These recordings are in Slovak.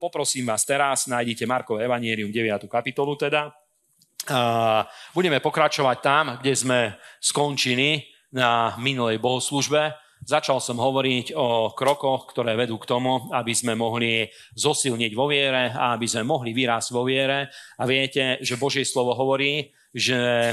poprosím vás teraz, nájdete Markové evanierium 9. kapitolu teda. Budeme pokračovať tam, kde sme skončili na minulej bohoslužbe. Začal som hovoriť o krokoch, ktoré vedú k tomu, aby sme mohli zosilniť vo viere a aby sme mohli vyrásť vo viere. A viete, že Božie slovo hovorí, že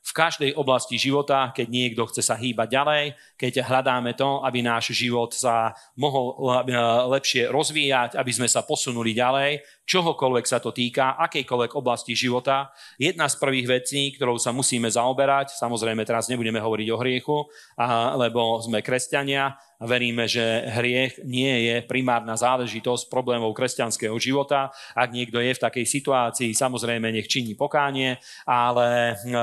v každej oblasti života, keď niekto chce sa hýbať ďalej, keď hľadáme to, aby náš život sa mohol eh, lepšie rozvíjať, aby sme sa posunuli ďalej, čohokoľvek sa to týka, akejkoľvek oblasti života. Jedna z prvých vecí, ktorou sa musíme zaoberať, samozrejme teraz nebudeme hovoriť o hriechu, lebo sme kresťania a veríme, že hriech nie je primárna záležitosť problémov kresťanského života. Ak niekto je v takej situácii, samozrejme nech činí pokánie, ale e, e,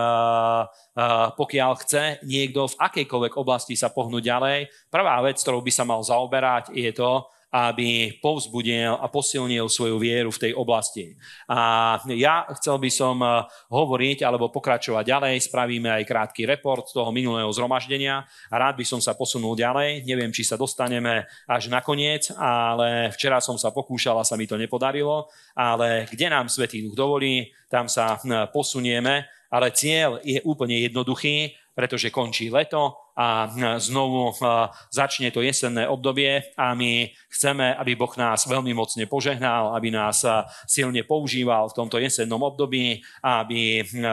pokiaľ chce niekto v akejkoľvek oblasti sa pohnúť ďalej, prvá vec, ktorou by sa mal zaoberať, je to, aby povzbudil a posilnil svoju vieru v tej oblasti. A ja chcel by som eh, hovoriť alebo pokračovať ďalej, spravíme aj krátky report toho minulého zhromaždenia rád by som sa posunul ďalej, neviem, či sa dostaneme až nakoniec, ale včera som sa pokúšal a sa mi to nepodarilo, ale kde nám Svetý Duch dovolí, tam sa eh, posunieme, ale cieľ je úplne jednoduchý, pretože končí leto, a hm, znovu začne to jesenné obdobie a my chceme, aby Boh nás veľmi mocne požehnal, aby nás silne používal v tomto jesennom období, aby hm,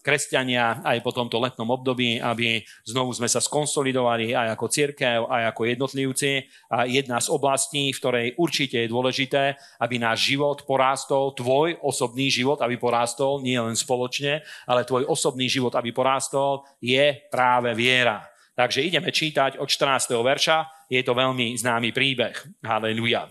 kresťania aj po tomto letnom období, aby znovu sme sa skonsolidovali aj ako církev, aj ako jednotlivci. A jedna z oblastí, v ktorej určite je dôležité, aby náš život porástol, tvoj osobný život, aby porástol, nie len spoločne, ale tvoj osobný život, aby porástol, je práve viera. Takže ideme čítať od 14. verša, je to veľmi známy príbeh. Halleluja.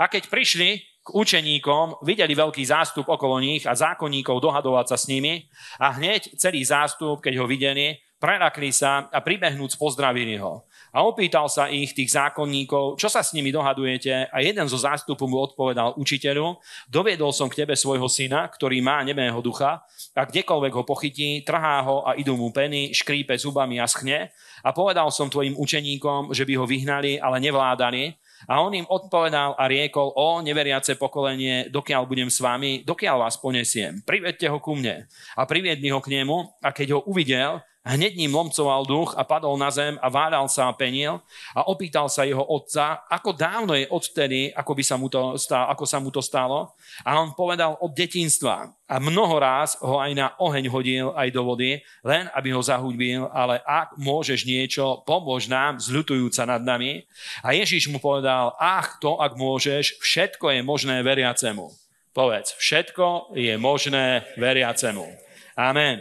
A keď prišli k učeníkom, videli veľký zástup okolo nich a zákonníkov dohadovať sa s nimi a hneď celý zástup, keď ho videli, prerakli sa a pribehnúc pozdravili ho. A opýtal sa ich, tých zákonníkov, čo sa s nimi dohadujete. A jeden zo zástupu mu odpovedal učiteľu, doviedol som k tebe svojho syna, ktorý má nemého ducha a kdekoľvek ho pochytí, trhá ho a idú mu peny, škrípe zubami a schne. A povedal som tvojim učeníkom, že by ho vyhnali, ale nevládali. A on im odpovedal a riekol, o neveriace pokolenie, dokiaľ budem s vami, dokiaľ vás ponesiem, privedte ho ku mne. A priviedli ho k nemu a keď ho uvidel, Hneď ním lomcoval duch a padol na zem a váľal sa a peniel a opýtal sa jeho otca, ako dávno je odtedy, ako, by sa mu to stalo, ako sa mu to stalo. A on povedal od detinstva. A mnoho ráz ho aj na oheň hodil aj do vody, len aby ho zahudbil, ale ak môžeš niečo, pomôž nám, zľutujúca nad nami. A Ježiš mu povedal, ach to, ak môžeš, všetko je možné veriacemu. Povedz, všetko je možné veriacemu. Amen.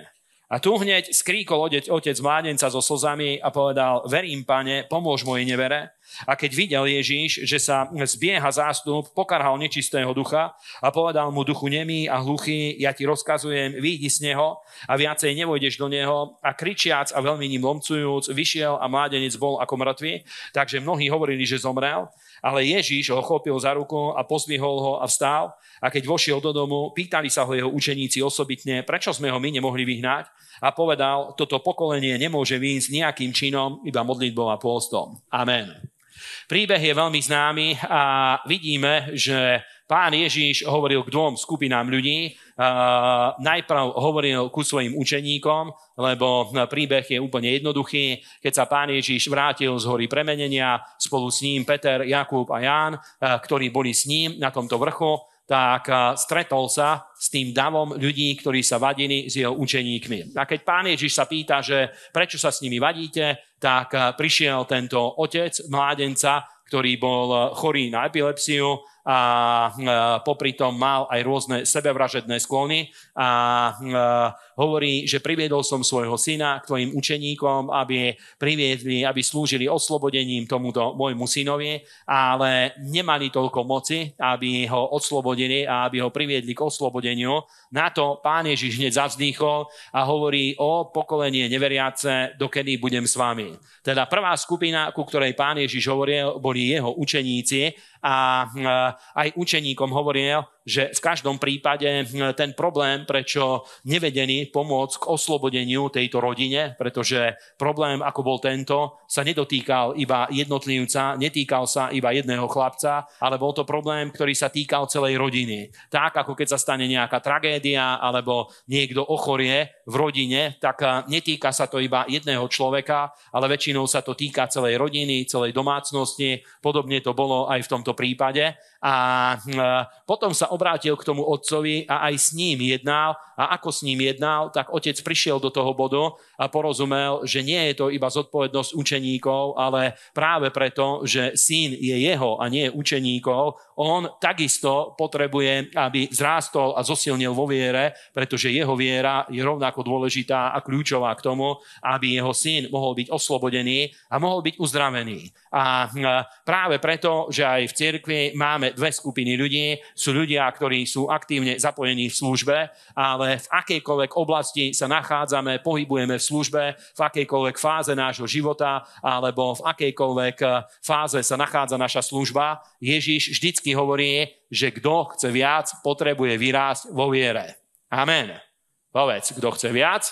A tu hneď skríkol otec, otec mládenca so slzami a povedal, verím, pane, pomôž mojej nevere. A keď videl Ježíš, že sa zbieha zástup, pokarhal nečistého ducha a povedal mu duchu nemý a hluchý, ja ti rozkazujem, výjdi z neho a viacej nevojdeš do neho. A kričiac a veľmi ním lomcujúc, vyšiel a mládenec bol ako mŕtvy, takže mnohí hovorili, že zomrel. Ale Ježíš ho chopil za ruku a pozdvihol ho a vstál. A keď vošiel do domu, pýtali sa ho jeho učeníci osobitne, prečo sme ho my nemohli vyhnať. A povedal, toto pokolenie nemôže výjsť nejakým činom, iba modlitbou a pôstom. Amen. Príbeh je veľmi známy a vidíme, že pán Ježíš hovoril k dvom skupinám ľudí. najprv hovoril ku svojim učeníkom, lebo príbeh je úplne jednoduchý. Keď sa pán Ježíš vrátil z hory premenenia, spolu s ním Peter, Jakub a Ján, ktorí boli s ním na tomto vrchu, tak stretol sa s tým davom ľudí, ktorí sa vadili s jeho učeníkmi. A keď pán Ježiš sa pýta, že prečo sa s nimi vadíte, tak prišiel tento otec mládenca, ktorý bol chorý na epilepsiu a e, popri tom mal aj rôzne sebevražedné sklony a e, hovorí, že priviedol som svojho syna k tvojim učeníkom, aby priviedli, aby slúžili oslobodením tomuto môjmu synovi, ale nemali toľko moci, aby ho oslobodili a aby ho priviedli k oslobodeniu. Na to pán Ježiš hneď zavzdýchol a hovorí o pokolenie neveriace, dokedy budem s vami. Teda prvá skupina, ku ktorej pán Ježiš hovoril, boli jeho učeníci a aj učeníkom hovoril, že v každom prípade hm, ten problém, prečo nevedený pomôcť k oslobodeniu tejto rodine, pretože problém, ako bol tento, sa nedotýkal iba jednotlivca, netýkal sa iba jedného chlapca, ale bol to problém, ktorý sa týkal celej rodiny. Tak, ako keď sa stane nejaká tragédia alebo niekto ochorie v rodine, tak eh, netýka sa to iba jedného človeka, ale väčšinou sa to týka celej rodiny, celej domácnosti. Podobne to bolo aj v tomto prípade. Hm, a potom sa obrátil k tomu otcovi a aj s ním jednal. A ako s ním jednal, tak otec prišiel do toho bodu a porozumel, že nie je to iba zodpovednosť učeníkov, ale práve preto, že syn je jeho a nie učeníkov, on takisto potrebuje, aby zrástol a zosilnil vo viere, pretože jeho viera je rovnako dôležitá a kľúčová k tomu, aby jeho syn mohol byť oslobodený a mohol byť uzdravený. A práve preto, že aj v cirkvi máme dve skupiny ľudí. Sú ľudia, ktorí sú aktívne zapojení v službe, ale v akejkoľvek oblasti sa nachádzame, pohybujeme v službe, v akejkoľvek fáze nášho života alebo v akejkoľvek e, fáze sa nachádza naša služba, Ježiš vždycky biblicky hovorí, že kto chce viac, potrebuje vyrásť vo viere. Amen. Povedz, kto chce viac,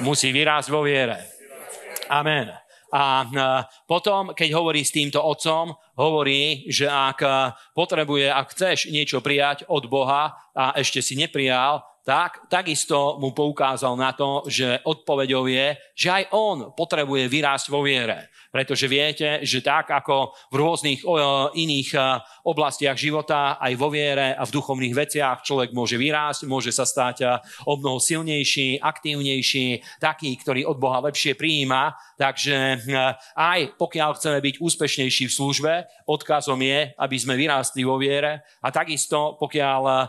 musí vyrásť vo viere. Amen. A e, potom, keď hovorí s týmto otcom, hovorí, že ak e, potrebuje, ak chceš niečo prijať od Boha a ešte si neprijal, tak takisto mu poukázal na to, že odpovedou je, že aj on potrebuje vyrásť vo viere. Pretože viete, že tak ako v rôznych e, iných e, oblastiach života, aj vo viere a v duchovných veciach človek môže vyrásť, môže sa stať e, o mnoho silnejší, aktívnejší, taký, ktorý od Boha lepšie prijíma. Takže aj pokiaľ chceme byť úspešnejší v službe, odkazom je, aby sme vyrástli vo viere a takisto pokiaľ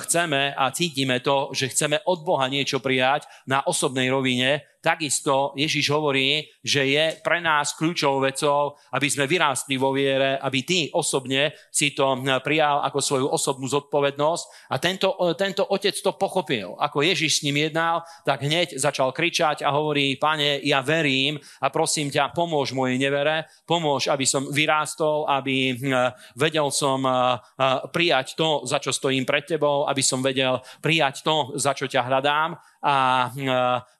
chceme a cítime to, že chceme od Boha niečo prijať na osobnej rovine, takisto Ježiš hovorí, že je pre nás kľúčovou vecou, aby sme vyrástli vo viere, aby ty osobne si to hm, prijal ako svoju osobnú zodpovednosť. A tento, e, tento otec to pochopil. Ako Ježiš s ním jednal, tak hneď začal kričať a hovorí, pane, ja verím a prosím ťa, pomôž mojej nevere, pomôž, aby som vyrástol, aby hm, vedel som e, e, prijať to, za čo stojím pred tebou, aby som vedel prijať to, za čo ťa hľadám a e,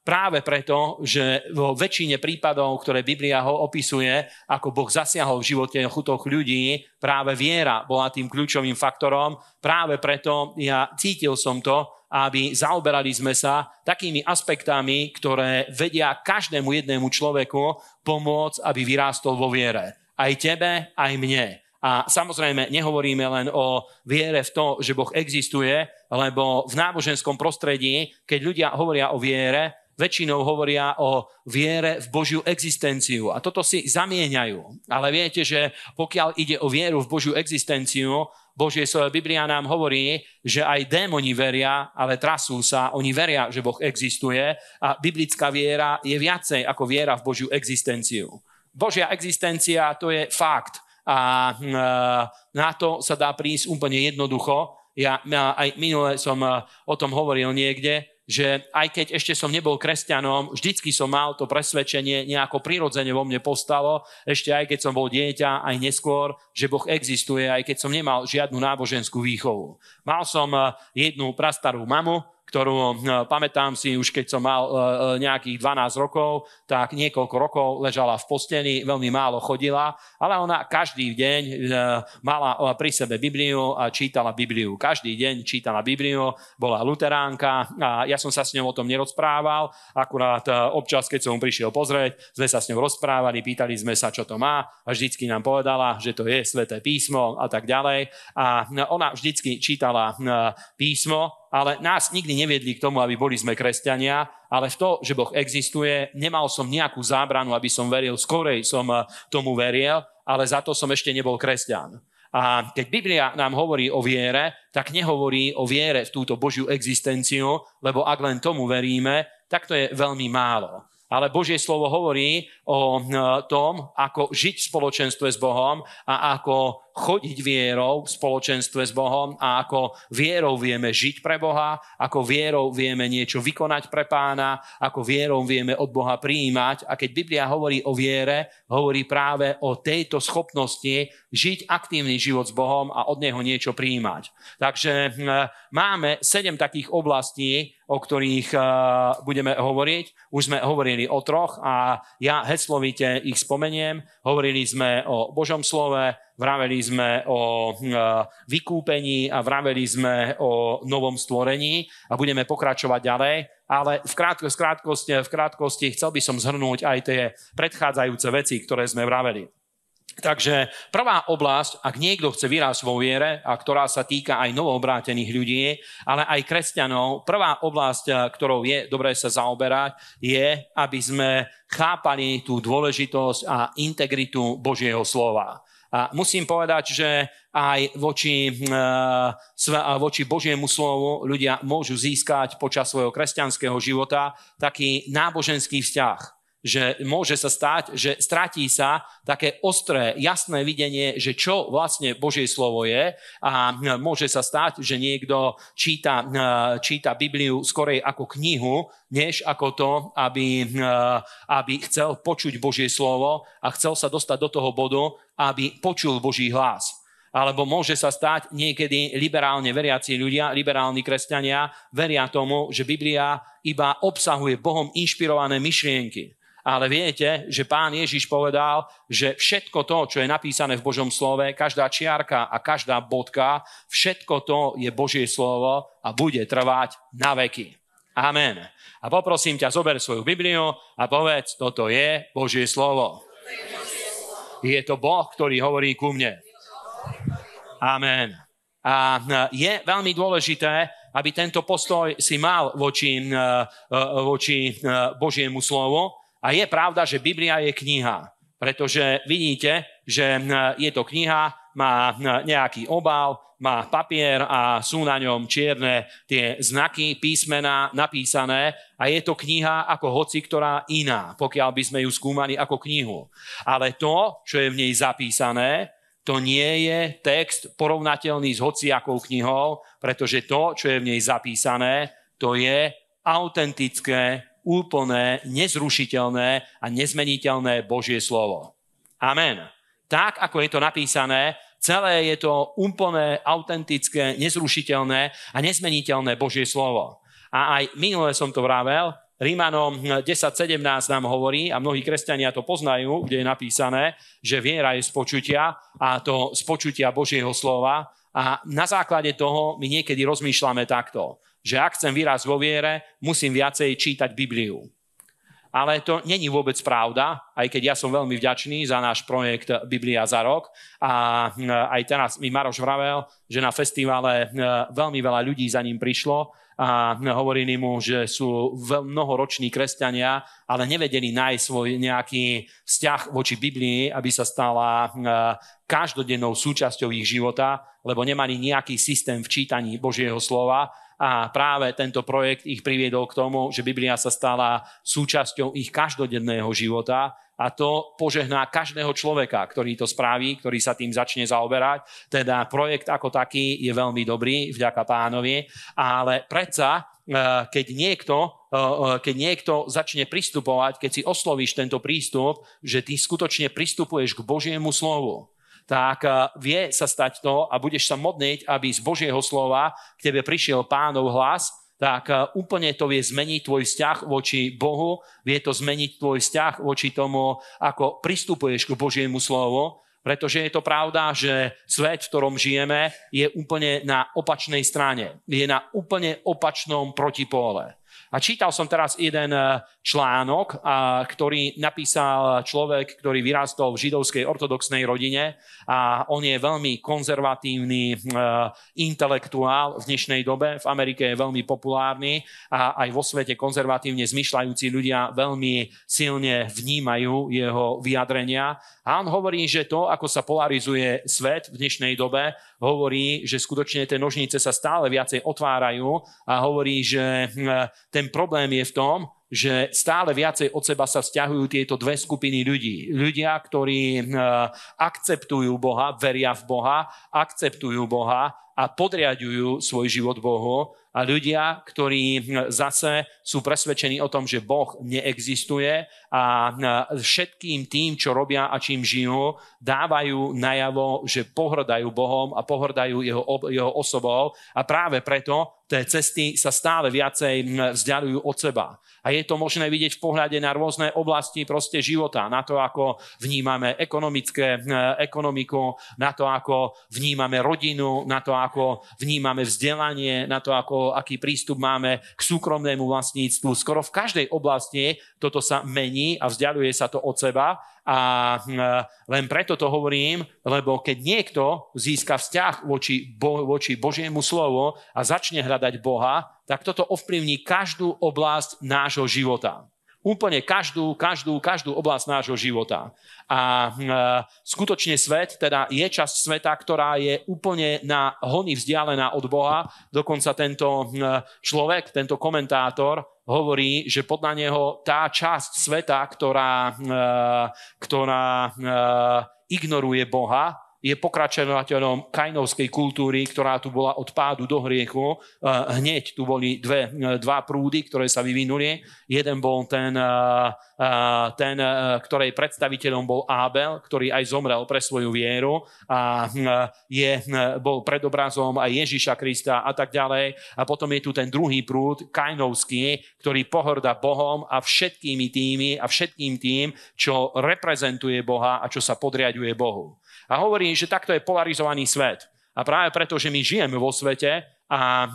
práve preto, že vo väčšine prípadov, ktoré Biblia ho opisuje, ako Boh zasiahol v živote chutoch ľudí, práve viera bola tým kľúčovým faktorom. Práve preto ja cítil som to, aby zaoberali sme sa takými aspektami, ktoré vedia každému jednému človeku pomôcť, aby vyrástol vo viere. Aj tebe, aj mne. A samozrejme, nehovoríme len o viere v to, že Boh existuje, lebo v náboženskom prostredí, keď ľudia hovoria o viere, väčšinou hovoria o viere v Božiu existenciu. A toto si zamieňajú. Ale viete, že pokiaľ ide o vieru v Božiu existenciu, Božie svoje Biblia nám hovorí, že aj démoni veria, ale trasú sa. Oni veria, že Boh existuje a biblická viera je viacej ako viera v Božiu existenciu. Božia existencia to je fakt a hm, e, na to sa dá prísť úplne jednoducho. Ja, ja aj minule som e, o tom hovoril niekde, že aj keď ešte som nebol kresťanom, vždycky som mal to presvedčenie, nejako prirodzene vo mne postalo, ešte aj keď som bol dieťa, aj neskôr, že Boh existuje, aj keď som nemal žiadnu náboženskú výchovu. Mal som e, jednu prastarú mamu, ktorú e, pamätám si už keď som mal e, e, nejakých 12 rokov, tak niekoľko rokov ležala v posteli, veľmi málo chodila, ale ona každý deň mala pri sebe Bibliu a čítala Bibliu. Každý deň čítala Bibliu, bola luteránka a ja som sa s ňou o tom nerozprával, akurát občas, keď som prišiel pozrieť, sme sa s ňou rozprávali, pýtali sme sa, čo to má a vždycky nám povedala, že to je sveté písmo a tak ďalej. A ona vždycky čítala písmo ale nás nikdy neviedli k tomu, aby boli sme kresťania, ale v to, že Boh existuje, nemal som nejakú zábranu, aby som veril, skorej som eh, tomu veril, ale za to som ešte nebol kresťan. A keď Biblia nám hovorí o viere, tak nehovorí o viere v túto Božiu existenciu, lebo ak len tomu veríme, tak to je veľmi málo. Ale Božie slovo hovorí o eh, tom, ako žiť v spoločenstve s Bohom a ako chodiť vierou v spoločenstve s Bohom a ako vierou vieme žiť pre Boha, ako vierou vieme niečo vykonať pre pána, ako vierou vieme od Boha prijímať. A keď Biblia hovorí o viere, hovorí práve o tejto schopnosti žiť aktívny život s Bohom a od Neho niečo prijímať. Takže hm, máme sedem takých oblastí, o ktorých eh, budeme hovoriť. Už sme hovorili o troch a ja heslovite ich spomeniem. Hovorili sme o Božom slove, vraveli sme o e, vykúpení a vraveli sme o novom stvorení a budeme pokračovať ďalej. Ale v krátkosti, krátkosti, v krátkosti chcel by som zhrnúť aj tie predchádzajúce veci, ktoré sme vraveli. Takže prvá oblasť, ak niekto chce vyrásť vo viere, a ktorá sa týka aj novoobrátených ľudí, ale aj kresťanov, prvá oblasť, e, ktorou je dobré sa zaoberať, je, aby sme chápali tú dôležitosť a integritu Božieho slova. A musím povedať, že aj voči, hm, eh, voči Božiemu slovu ľudia môžu získať počas svojho kresťanského života taký náboženský vzťah že môže sa stať, že stratí sa také ostré, jasné videnie, že čo vlastne Božie slovo je a môže sa stať, že niekto číta, číta Bibliu skorej ako knihu, než ako to, aby, aby chcel počuť Božie slovo a chcel sa dostať do toho bodu, aby počul Boží hlas alebo môže sa stať niekedy liberálne veriaci ľudia, liberálni kresťania, veria tomu, že Biblia iba obsahuje Bohom inšpirované myšlienky ale viete, že pán Ježiš povedal, že všetko to, čo je napísané v Božom slove, každá čiarka a každá bodka, všetko to je Božie slovo a bude trvať na veky. Amen. A poprosím ťa, zober svoju Bibliu a povedz, toto je Božie slovo. Je to Boh, ktorý hovorí ku mne. Amen. A e, je veľmi dôležité, aby tento postoj si mal voči, e, e, voči Božiemu slovu, a je pravda, že Biblia je kniha, pretože vidíte, že e, je to kniha, má e, nejaký obal, má papier a sú na ňom čierne tie znaky, písmená napísané a je to kniha ako hoci ktorá iná, pokiaľ by sme ju skúmali ako knihu. Ale to, čo je v nej zapísané, to nie je text porovnateľný s hociakou knihou, pretože to, čo je v nej zapísané, to je autentické úplné, nezrušiteľné a nezmeniteľné Božie slovo. Amen. Tak, ako je to napísané, celé je to úplné, autentické, nezrušiteľné a nezmeniteľné Božie slovo. A aj minule som to vravel, Rímanom 10.17 nám hovorí, a mnohí kresťania to poznajú, kde je napísané, že viera je spočutia a to spočutia Božieho slova. A na základe toho my niekedy rozmýšľame takto že ak chcem vyrásť vo viere, musím viacej čítať Bibliu. Ale to není vôbec pravda, aj keď ja som veľmi vďačný za náš projekt Biblia za rok. A e, aj teraz mi Maroš vravel, že na festivale e, veľmi veľa ľudí za ním prišlo a e, hovorili mu, že sú mnohoroční kresťania, ale nevedeli nájsť svoj nejaký vzťah voči Biblii, aby sa stala každodennou súčasťou ich života, lebo nemali nejaký systém v čítaní Božieho slova a práve tento projekt ich priviedol k tomu, že Biblia sa stala súčasťou ich každodenného života a to požehná každého človeka, ktorý to spraví, ktorý sa tým začne zaoberať. Teda projekt ako taký je veľmi dobrý, vďaka pánovi, ale predsa eh, keď niekto, eh, eh, keď niekto začne pristupovať, keď si oslovíš tento prístup, že ty skutočne pristupuješ k Božiemu slovu tak eh, vie sa stať to a budeš sa modniť, aby z Božieho slova k tebe prišiel pánov hlas, tak eh, úplne to vie zmeniť tvoj vzťah voči Bohu, vie to zmeniť tvoj vzťah voči tomu, ako pristupuješ k Božiemu slovu, pretože je to pravda, že svet, v ktorom žijeme, je úplne na opačnej strane. Je na úplne opačnom protipóle. A čítal som teraz jeden eh, článok, ktorý napísal človek, ktorý vyrastol v židovskej ortodoxnej rodine a on je veľmi konzervatívny eh, intelektuál v dnešnej dobe. V Amerike je veľmi populárny a aj vo svete konzervatívne zmyšľajúci ľudia veľmi silne vnímajú jeho vyjadrenia. A on hovorí, že to, ako sa polarizuje svet v dnešnej dobe, hovorí, že skutočne tie nožnice sa stále viacej otvárajú a hovorí, že eh, ten tem problēma jest dom, že stále viacej od seba sa stiahujú tieto dve skupiny ľudí. Ľudia, ktorí eh, akceptujú Boha, veria v Boha, akceptujú Boha a podriadujú svoj život Bohu a ľudia, ktorí hm, zase sú presvedčení o tom, že Boh neexistuje a hm, všetkým tým, čo robia a čím žijú, dávajú najavo, že pohrdajú Bohom a pohrdajú jeho, jeho osobou a práve preto tie cesty sa stále viacej hm, vzdialujú od seba. A je to možné vidieť v pohľade na rôzne oblasti proste života, na to, ako vnímame ekonomické, e, ekonomiku, na to, ako vnímame rodinu, na to, ako vnímame vzdelanie, na to, ako, aký prístup máme k súkromnému vlastníctvu. Skoro v každej oblasti toto sa mení a vzdialuje sa to od seba a hm, e, len preto to hovorím, lebo keď niekto získa vzťah voči, Bo- voči Božiemu slovu a začne hľadať Boha, tak toto ovplyvní každú oblasť nášho života úplne každú, každú, každú oblasť nášho života. A hm, e, skutočne svet, teda je časť sveta, ktorá je úplne na hony vzdialená od Boha. Dokonca tento hm, e, človek, tento komentátor, hovorí, že podľa neho tá časť sveta, ktorá, eh, ktorá eh, ignoruje Boha, je pokračovateľom kajnovskej kultúry, ktorá tu bola od pádu do hriechu. Eh, hneď tu boli dve, eh, dva prúdy, ktoré sa vyvinuli. Jeden bol ten, eh, ten, ktorej predstaviteľom bol Abel, ktorý aj zomrel pre svoju vieru a hm, je, hm, bol predobrazom aj Ježiša Krista a tak ďalej. A potom je tu ten druhý prúd, kajnovský, ktorý pohorda Bohom a všetkými tými a všetkým tým, čo reprezentuje Boha a čo sa podriaduje Bohu. A hovorí, že takto je polarizovaný svet. A práve preto, že my žijeme vo svete a e,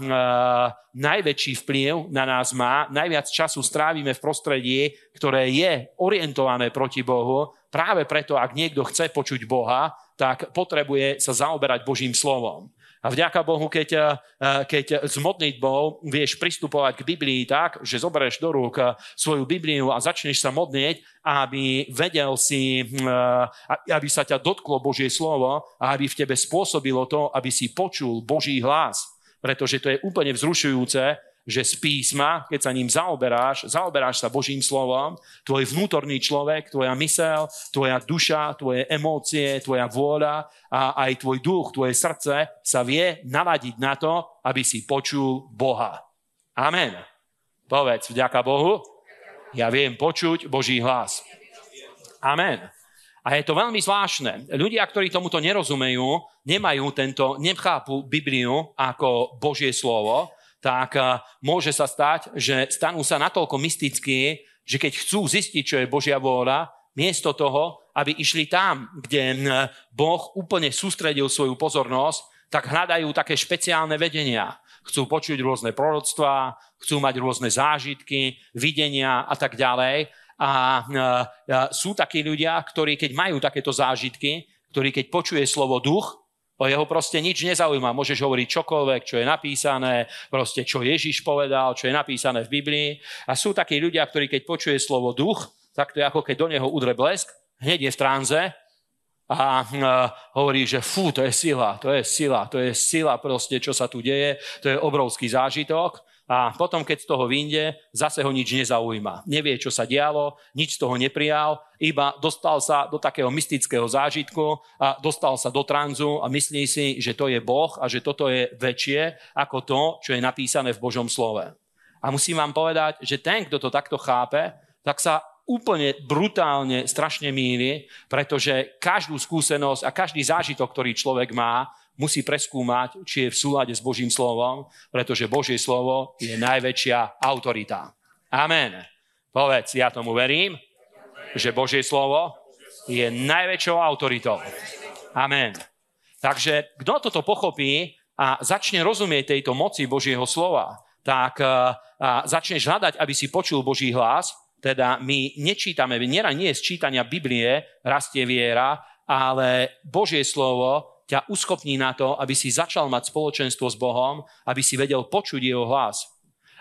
najväčší vplyv na nás má, najviac času strávime v prostredí, ktoré je orientované proti Bohu, práve preto, ak niekto chce počuť Boha, tak potrebuje sa zaoberať Božím slovom. A vďaka Bohu, keď, eh, keď s modlitbou vieš pristupovať k Biblii tak, že zoberieš do rúk eh, svoju Bibliu a začneš sa modlieť, aby vedel si, hm, eh, aby sa ťa dotklo Božie slovo a aby v tebe spôsobilo to, aby si počul Boží hlas. Pretože to je úplne vzrušujúce, že z písma, keď sa ním zaoberáš, zaoberáš sa Božím slovom, tvoj vnútorný človek, tvoja mysel, tvoja duša, tvoje emócie, tvoja vôľa a aj tvoj duch, tvoje srdce sa vie naladiť na to, aby si počul Boha. Amen. Povedz, vďaka Bohu, ja viem počuť Boží hlas. Amen. A je to veľmi zvláštne. Ľudia, ktorí tomuto nerozumejú, nemajú tento, nechápu Bibliu ako Božie slovo, tak eh, môže sa stať, že stanú sa natoľko mystickí, že keď chcú zistiť, čo je Božia vôľa, miesto toho, aby išli tam, kde eh, Boh úplne sústredil svoju pozornosť, tak hľadajú také špeciálne vedenia. Chcú počuť rôzne proroctvá, chcú mať rôzne zážitky, videnia a tak ďalej. A eh, sú takí ľudia, ktorí keď majú takéto zážitky, ktorí keď počuje slovo duch, jeho proste nič nezaujíma. Môžeš hovoriť čokoľvek, čo je napísané, proste čo Ježiš povedal, čo je napísané v Biblii. A sú takí ľudia, ktorí keď počuje slovo duch, tak to je ako keď do neho udre blesk, hneď je v tranze a e, hovorí, že fú, to je sila, to je sila, to je sila proste, čo sa tu deje, to je obrovský zážitok a potom, keď z toho vyjde, zase ho nič nezaujíma. Nevie, čo sa dialo, nič z toho neprijal, iba dostal sa do takého mystického zážitku a dostal sa do tranzu a myslí si, že to je Boh a že toto je väčšie ako to, čo je napísané v Božom slove. A musím vám povedať, že ten, kto to takto chápe, tak sa úplne brutálne strašne míli, pretože každú skúsenosť a každý zážitok, ktorý človek má, musí preskúmať, či je v súlade s Božím slovom, pretože Božie slovo je najväčšia autorita. Amen. Povedz, ja tomu verím, že Božie slovo je najväčšou autoritou. Amen. Takže kto toto pochopí a začne rozumieť tejto moci Božieho slova, tak eh, začneš hľadať, aby si počul Boží hlas, teda my nečítame, nera nie z čítania Biblie rastie viera, ale Božie slovo ťa uschopní na to, aby si začal mať spoločenstvo s Bohom, aby si vedel počuť jeho hlas.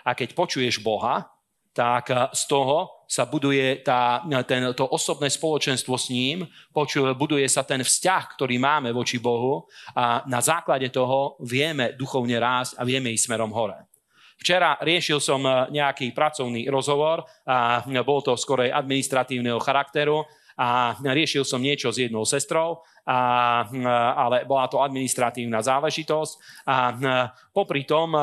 A keď počuješ Boha, tak eh, z toho sa buduje tá, eh, ten, to osobné spoločenstvo s ním, počuje, eh, buduje sa ten vzťah, ktorý máme voči Bohu a na základe toho vieme duchovne rásť a vieme ísť smerom hore. Včera riešil som nejaký pracovný rozhovor a bol to skorej administratívneho charakteru a riešil som niečo s jednou sestrou, a, ale bola to administratívna záležitosť a popri tom a, a,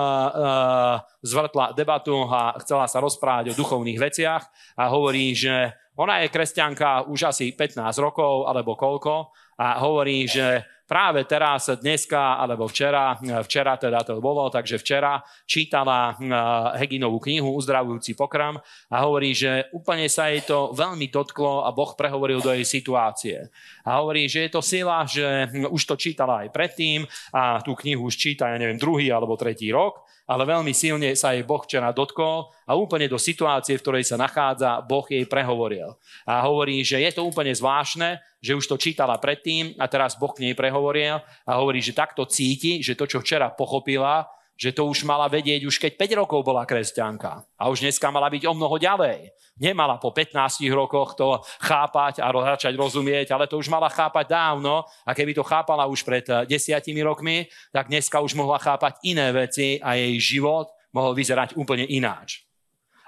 zvrtla debatu a chcela sa rozprávať o duchovných veciach a hovorí, že ona je kresťanka už asi 15 rokov alebo koľko a hovorí, že práve teraz, dneska alebo včera, včera teda to bolo, takže včera čítala eh, Heginovú knihu Uzdravujúci pokram a hovorí, že úplne sa jej to veľmi dotklo a Boh prehovoril do jej situácie. A hovorí, že je to sila, že hm, už to čítala aj predtým a tú knihu už číta, ja neviem, druhý alebo tretí rok, ale veľmi silne sa jej Boh včera dotkol a úplne do situácie, v ktorej sa nachádza, Boh jej prehovoril. A hovorí, že je to úplne zvláštne, že už to čítala predtým a teraz Boh k nej prehovoril prehovoril a hovorí, že takto cíti, že to, čo včera pochopila, že to už mala vedieť už keď 5 rokov bola kresťanka a už dneska mala byť o mnoho ďalej. Nemala po 15 rokoch to chápať a začať rozumieť, ale to už mala chápať dávno a keby to chápala už pred eh, desiatimi rokmi, tak dneska už mohla chápať iné veci a jej život mohol vyzerať úplne ináč.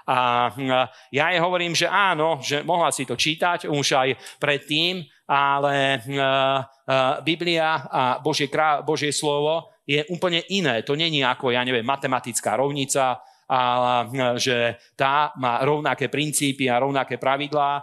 A hm, ja jej hovorím, že áno, že mohla si to čítať už aj predtým, ale hm, Eh, Biblia a Božie, Božie slovo je úplne iné. To není ako, ja neviem, matematická rovnica, a eh, že tá má rovnaké princípy a rovnaké pravidlá, eh,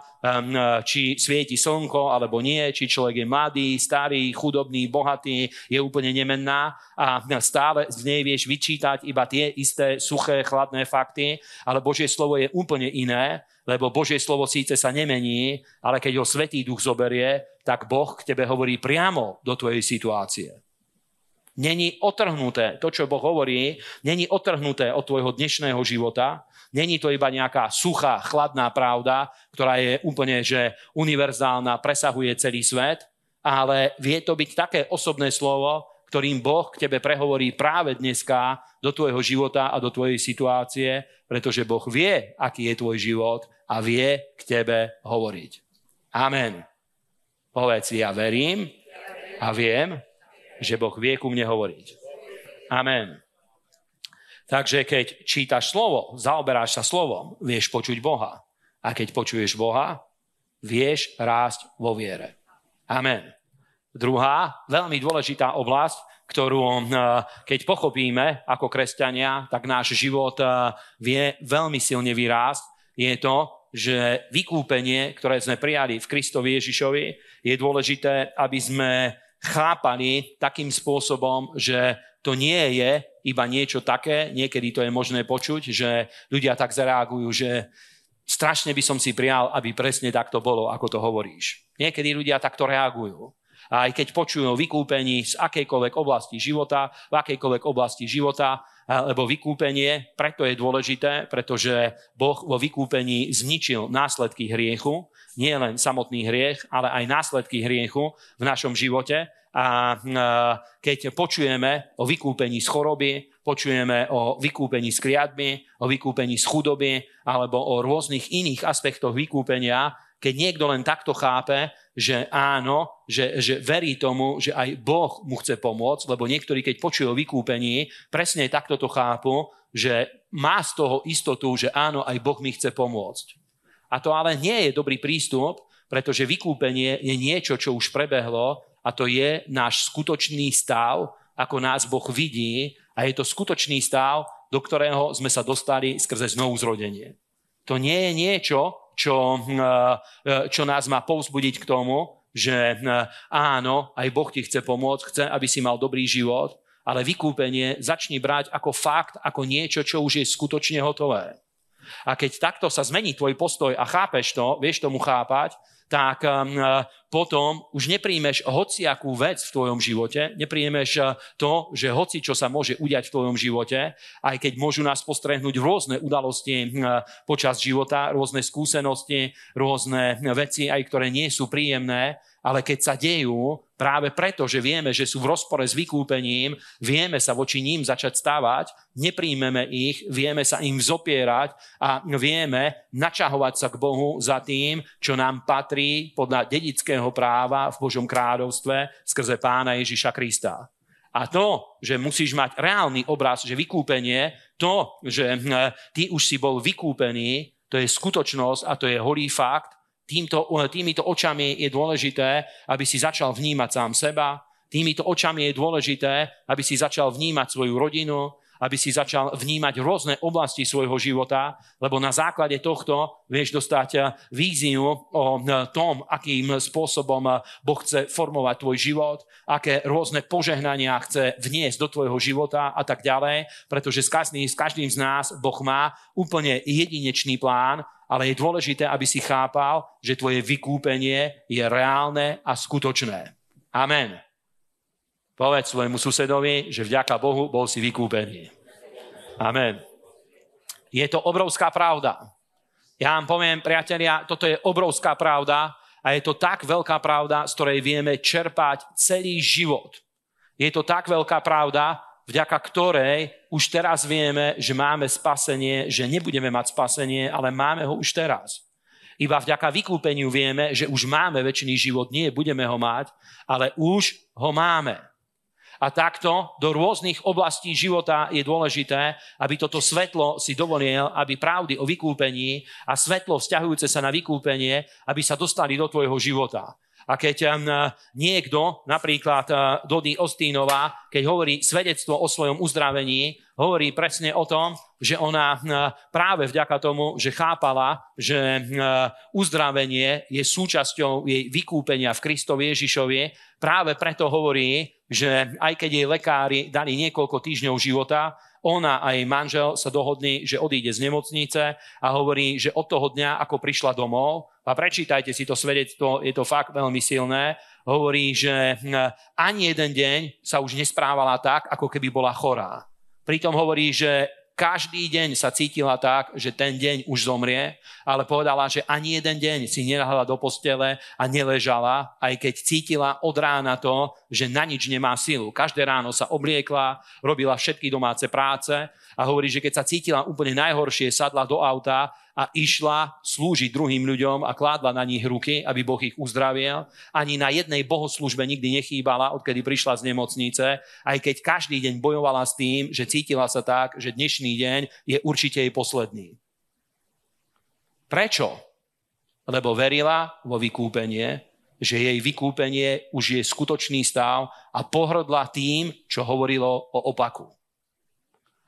či svieti slnko alebo nie, či človek je mladý, starý, chudobný, bohatý, je úplne nemenná a stále z nej vieš vyčítať iba tie isté suché, chladné fakty, ale Božie slovo je úplne iné lebo Božie slovo síce sa nemení, ale keď ho Svetý Duch zoberie, tak Boh k tebe hovorí priamo do tvojej situácie. Není otrhnuté, to čo Boh hovorí, není otrhnuté od tvojho dnešného života, není to iba nejaká suchá, chladná pravda, ktorá je úplne, že univerzálna, presahuje celý svet, ale vie to byť také osobné slovo, ktorým Boh k tebe prehovorí práve dneska do tvojho života a do tvojej situácie, pretože Boh vie, aký je tvoj život a vie k tebe hovoriť. Amen. Povedz, ja verím a viem, že Boh vie ku mne hovoriť. Amen. Takže keď čítaš slovo, zaoberáš sa slovom, vieš počuť Boha. A keď počuješ Boha, vieš rásť vo viere. Amen. Druhá veľmi dôležitá oblasť, ktorú eh, keď pochopíme ako kresťania, tak náš život eh, vie veľmi silne vyrásť, je to, že vykúpenie, ktoré sme prijali v Kristovi Ježišovi, je dôležité, aby sme chápali takým spôsobom, že to nie je iba niečo také, niekedy to je možné počuť, že ľudia tak zareagujú, že strašne by som si prial, aby presne takto bolo, ako to hovoríš. Niekedy ľudia takto reagujú aj keď počujú o vykúpení z akejkoľvek oblasti života, v akejkoľvek oblasti života, lebo vykúpenie, preto je dôležité, pretože Boh vo vykúpení zničil následky hriechu, nie len samotný hriech, ale aj následky hriechu v našom živote. A keď počujeme o vykúpení z choroby, počujeme o vykúpení z kriadby, o vykúpení z chudoby alebo o rôznych iných aspektoch vykúpenia, keď niekto len takto chápe, že áno, že, že verí tomu, že aj Boh mu chce pomôcť, lebo niektorí, keď počujú o vykúpení, presne takto to chápu, že má z toho istotu, že áno, aj Boh mi chce pomôcť. A to ale nie je dobrý prístup, pretože vykúpenie je niečo, čo už prebehlo a to je náš skutočný stav, ako nás Boh vidí a je to skutočný stav, do ktorého sme sa dostali skrze znovuzrodenie. To nie je niečo, čo, eh, eh, čo nás má povzbudiť k tomu, že eh, áno, aj Boh ti chce pomôcť, chce, aby si mal dobrý život, ale vykúpenie začni brať ako fakt, ako niečo, čo už je skutočne hotové. A keď takto sa zmení tvoj postoj a chápeš to, vieš tomu chápať, tak um, uh, potom už nepríjmeš hociakú vec v tvojom živote, nepríjmeš uh, to, že hoci čo sa môže udiať v tvojom živote, aj keď môžu nás postrehnúť rôzne udalosti uh, počas života, rôzne skúsenosti, rôzne veci, aj ktoré nie sú príjemné, ale keď sa dejú, práve preto, že vieme, že sú v rozpore s vykúpením, vieme sa voči ním začať stávať, nepríjmeme ich, vieme sa im vzopierať a vieme načahovať sa k Bohu za tým, čo nám patrí podľa dedického práva v Božom kráľovstve skrze Pána Ježiša Krista. A to, že musíš mať reálny obraz, že vykúpenie, to, že hm, ty už si bol vykúpený, to je skutočnosť a to je holý fakt, týmto, týmito očami je dôležité, aby si začal vnímať sám seba, týmito očami je dôležité, aby si začal vnímať svoju rodinu, aby si začal vnímať rôzne oblasti svojho života, lebo na základe tohto vieš dostať eh, víziu o eh, tom, akým spôsobom eh, Boh chce formovať tvoj život, aké rôzne požehnania chce vniesť do tvojho života a tak ďalej, pretože s každým, z nás Boh má úplne jedinečný plán ale je dôležité, aby si chápal, že tvoje vykúpenie je reálne a skutočné. Amen. Povedz svojmu susedovi, že vďaka Bohu bol si vykúpený. Amen. Je to obrovská pravda. Ja vám poviem, priatelia, toto je obrovská pravda a je to tak veľká pravda, z ktorej vieme čerpať celý život. Je to tak veľká pravda, vďaka ktorej už teraz vieme, že máme spasenie, že nebudeme mať spasenie, ale máme ho už teraz. Iba vďaka vykúpeniu vieme, že už máme väčší život, nie budeme ho mať, ale už ho máme. A takto do rôznych oblastí života je dôležité, aby toto svetlo si dovolil, aby pravdy o vykúpení a svetlo vzťahujúce sa na vykúpenie, aby sa dostali do tvojho života. A keď niekto, napríklad eh, Dody Ostínová, keď hovorí svedectvo o svojom uzdravení, hovorí presne o tom, že ona eh, práve vďaka tomu, že chápala, že eh, uzdravenie je súčasťou jej vykúpenia v Kristovi Ježišovi, práve preto hovorí, že aj keď jej lekári dali niekoľko týždňov života, ona a jej manžel sa dohodli, že odíde z nemocnice a hovorí, že od toho dňa, ako prišla domov, a prečítajte si to svedectvo, je to fakt veľmi silné, hovorí, že hm, ani jeden deň sa už nesprávala tak, ako keby bola chorá. Pritom hovorí, že každý deň sa cítila tak, že ten deň už zomrie, ale povedala, že ani jeden deň si nenahla do postele a neležala, aj keď cítila od rána to, že na nič nemá silu. Každé ráno sa obliekla, robila všetky domáce práce a hovorí, že keď sa cítila úplne najhoršie, sadla do auta a išla slúžiť druhým ľuďom a kládla na nich ruky, aby Boh ich uzdravil. Ani na jednej bohoslužbe nikdy nechýbala, odkedy prišla z nemocnice, aj keď každý deň bojovala s tým, že cítila sa tak, že dnešný deň je určite jej posledný. Prečo? Lebo verila vo vykúpenie, že jej vykúpenie už je skutočný stav a pohrdla tým, čo hovorilo o opaku.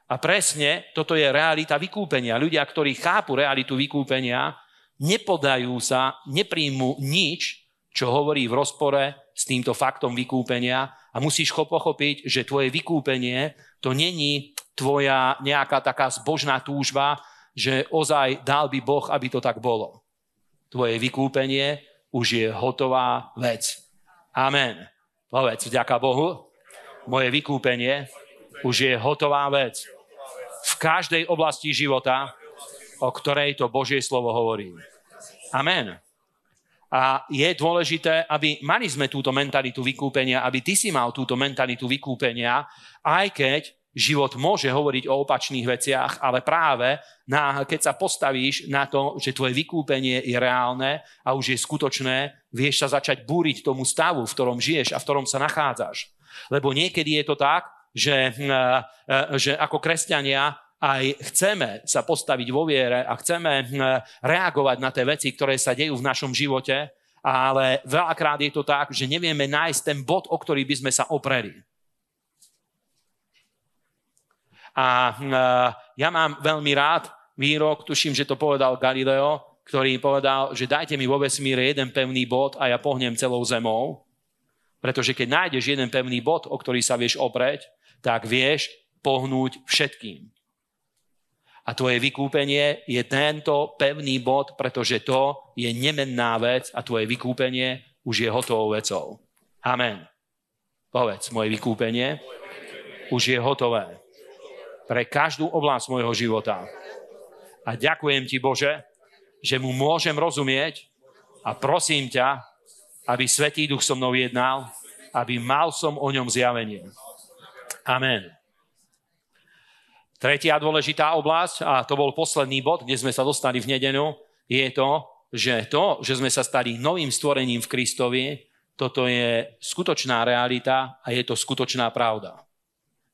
A presne toto je realita vykúpenia. Ľudia, ktorí chápu realitu vykúpenia, nepodajú sa, nepríjmu nič, čo hovorí v rozpore s týmto faktom vykúpenia a musíš pochopiť, že tvoje vykúpenie to není tvoja nejaká taká zbožná túžba, že ozaj dal by Boh, aby to tak bolo. Tvoje vykúpenie už je hotová vec. Amen. Povedz, vďaka Bohu, moje vykúpenie už je hotová vec každej oblasti života, o ktorej to Božie slovo hovorí. Amen. A je dôležité, aby mali sme túto mentalitu vykúpenia, aby ty si mal túto mentalitu vykúpenia, aj keď život môže hovoriť o opačných veciach, ale práve na, keď sa postavíš na to, že tvoje vykúpenie je reálne a už je skutočné, vieš sa začať búriť tomu stavu, v ktorom žiješ a v ktorom sa nachádzaš. Lebo niekedy je to tak, že, hm, e, e, že ako kresťania aj chceme sa postaviť vo viere a chceme hm, reagovať na tie veci, ktoré sa dejú v našom živote, ale veľakrát je to tak, že nevieme nájsť ten bod, o ktorý by sme sa opreli. A hm, e, ja mám veľmi rád výrok, tuším, že to povedal Galileo, ktorý povedal, že dajte mi vo vesmíre jeden pevný bod a ja pohnem celou zemou. Pretože keď nájdeš jeden pevný bod, o ktorý sa vieš opreť, tak vieš pohnúť všetkým. A tvoje vykúpenie je tento pevný bod, pretože to je nemenná vec a tvoje vykúpenie už je hotovou vecou. Amen. Povedz, moje vykúpenie už je hotové pre každú oblasť môjho života. A ďakujem ti, Bože, že mu môžem rozumieť a prosím ťa, aby Svetý Duch so mnou jednal, aby mal som o ňom zjavenie. Amen. Tretia dôležitá oblasť, a to bol posledný bod, kde sme sa dostali v nedenu, je to, že to, že sme sa stali novým stvorením v Kristovi, toto je skutočná realita a je to skutočná pravda.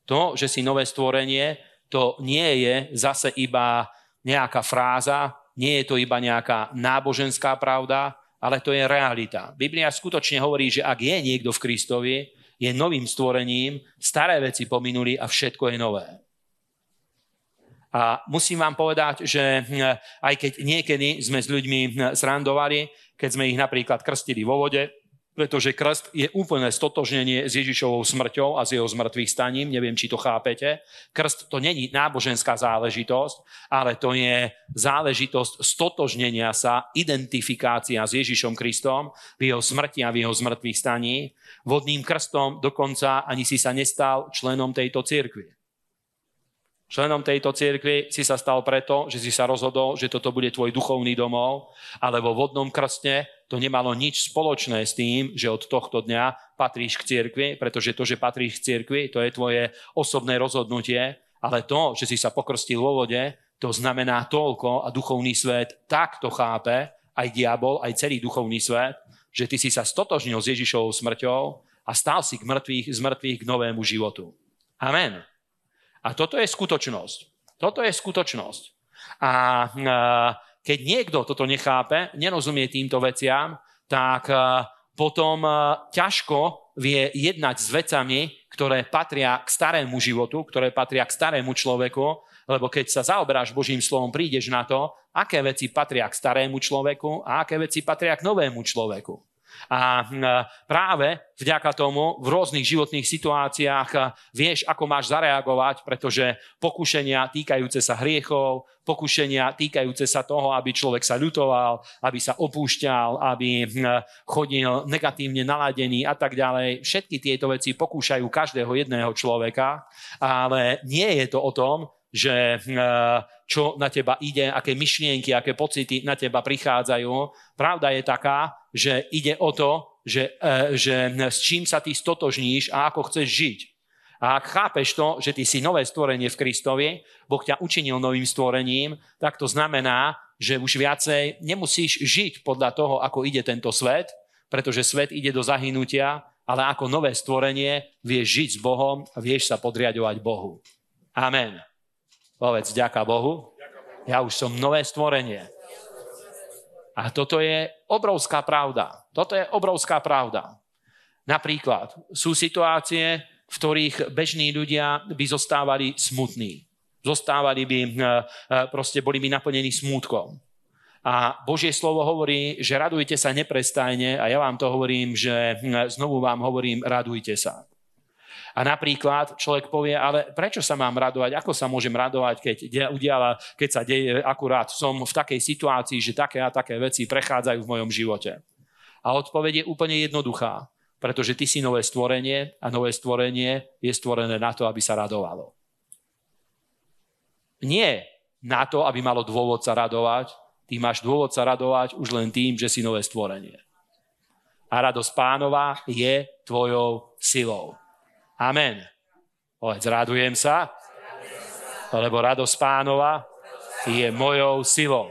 To, že si nové stvorenie, to nie je zase iba nejaká fráza, nie je to iba nejaká náboženská pravda, ale to je realita. Biblia skutočne hovorí, že ak je niekto v Kristovi, je novým stvorením, staré veci pominuli a všetko je nové. A musím vám povedať, že hm, aj keď niekedy sme s ľuďmi hm, srandovali, keď sme ich napríklad krstili vo vode, pretože krst je úplné stotožnenie s Ježišovou smrťou a s jeho zmrtvých staním. Neviem, či to chápete. Krst to není náboženská záležitosť, ale to je záležitosť stotožnenia sa, identifikácia s Ježišom Kristom v jeho smrti a v jeho zmrtvých staní. Vodným krstom dokonca ani si sa nestal členom tejto cirkvi. Členom tejto cirkvi si sa stal preto, že si sa rozhodol, že toto bude tvoj duchovný domov, ale vo vodnom krstne to nemalo nič spoločné s tým, že od tohto dňa patríš k cirkvi, pretože to, že patríš k cirkvi, to je tvoje osobné rozhodnutie, ale to, že si sa pokrstil vo vode, to znamená toľko a duchovný svet takto chápe, aj diabol, aj celý duchovný svet, že ty si sa stotožnil s Ježišovou smrťou a stal si k mŕtvych, z mŕtvych k novému životu. Amen. A toto je skutočnosť. Toto je skutočnosť. A e, keď niekto toto nechápe, nerozumie týmto veciam, tak e, potom e, ťažko vie jednať s vecami, ktoré patria k starému životu, ktoré patria k starému človeku, lebo keď sa zaobráš Božím slovom, prídeš na to, aké veci patria k starému človeku a aké veci patria k novému človeku. A hm, práve vďaka tomu v rôznych životných situáciách eh, vieš, ako máš zareagovať, pretože pokušenia týkajúce sa hriechov, pokušenia týkajúce sa toho, aby človek sa ľutoval, aby sa opúšťal, aby hm, chodil negatívne naladený a tak ďalej. Všetky tieto veci pokúšajú každého jedného človeka, ale nie je to o tom, že hm, čo na teba ide, aké myšlienky, aké pocity na teba prichádzajú. Pravda je taká, že ide o to, že, e, že s čím sa ty stotožníš a ako chceš žiť. A ak chápeš to, že ty si nové stvorenie v Kristovi, Boh ťa učinil novým stvorením, tak to znamená, že už viacej nemusíš žiť podľa toho, ako ide tento svet, pretože svet ide do zahynutia, ale ako nové stvorenie vieš žiť s Bohom a vieš sa podriadovať Bohu. Amen. Povedz, ďaká Bohu, ja už som nové stvorenie. A toto je obrovská pravda. Toto je obrovská pravda. Napríklad sú situácie, v ktorých bežní ľudia by zostávali smutní. Zostávali by, eh, eh, proste boli by naplnení smútkom. A Božie slovo hovorí, že radujte sa neprestajne a ja vám to hovorím, že hm, znovu vám hovorím, radujte sa. A napríklad človek povie, ale prečo sa mám radovať, ako sa môžem radovať, keď, udiala, keď sa deje, akurát som v takej situácii, že také a také veci prechádzajú v mojom živote. A odpoveď je úplne jednoduchá, pretože ty si nové stvorenie a nové stvorenie je stvorené na to, aby sa radovalo. Nie na to, aby malo dôvod sa radovať, ty máš dôvod sa radovať už len tým, že si nové stvorenie. A radosť pánova je tvojou silou. Amen. Povedz, radujem sa, lebo radosť pánova je mojou silou.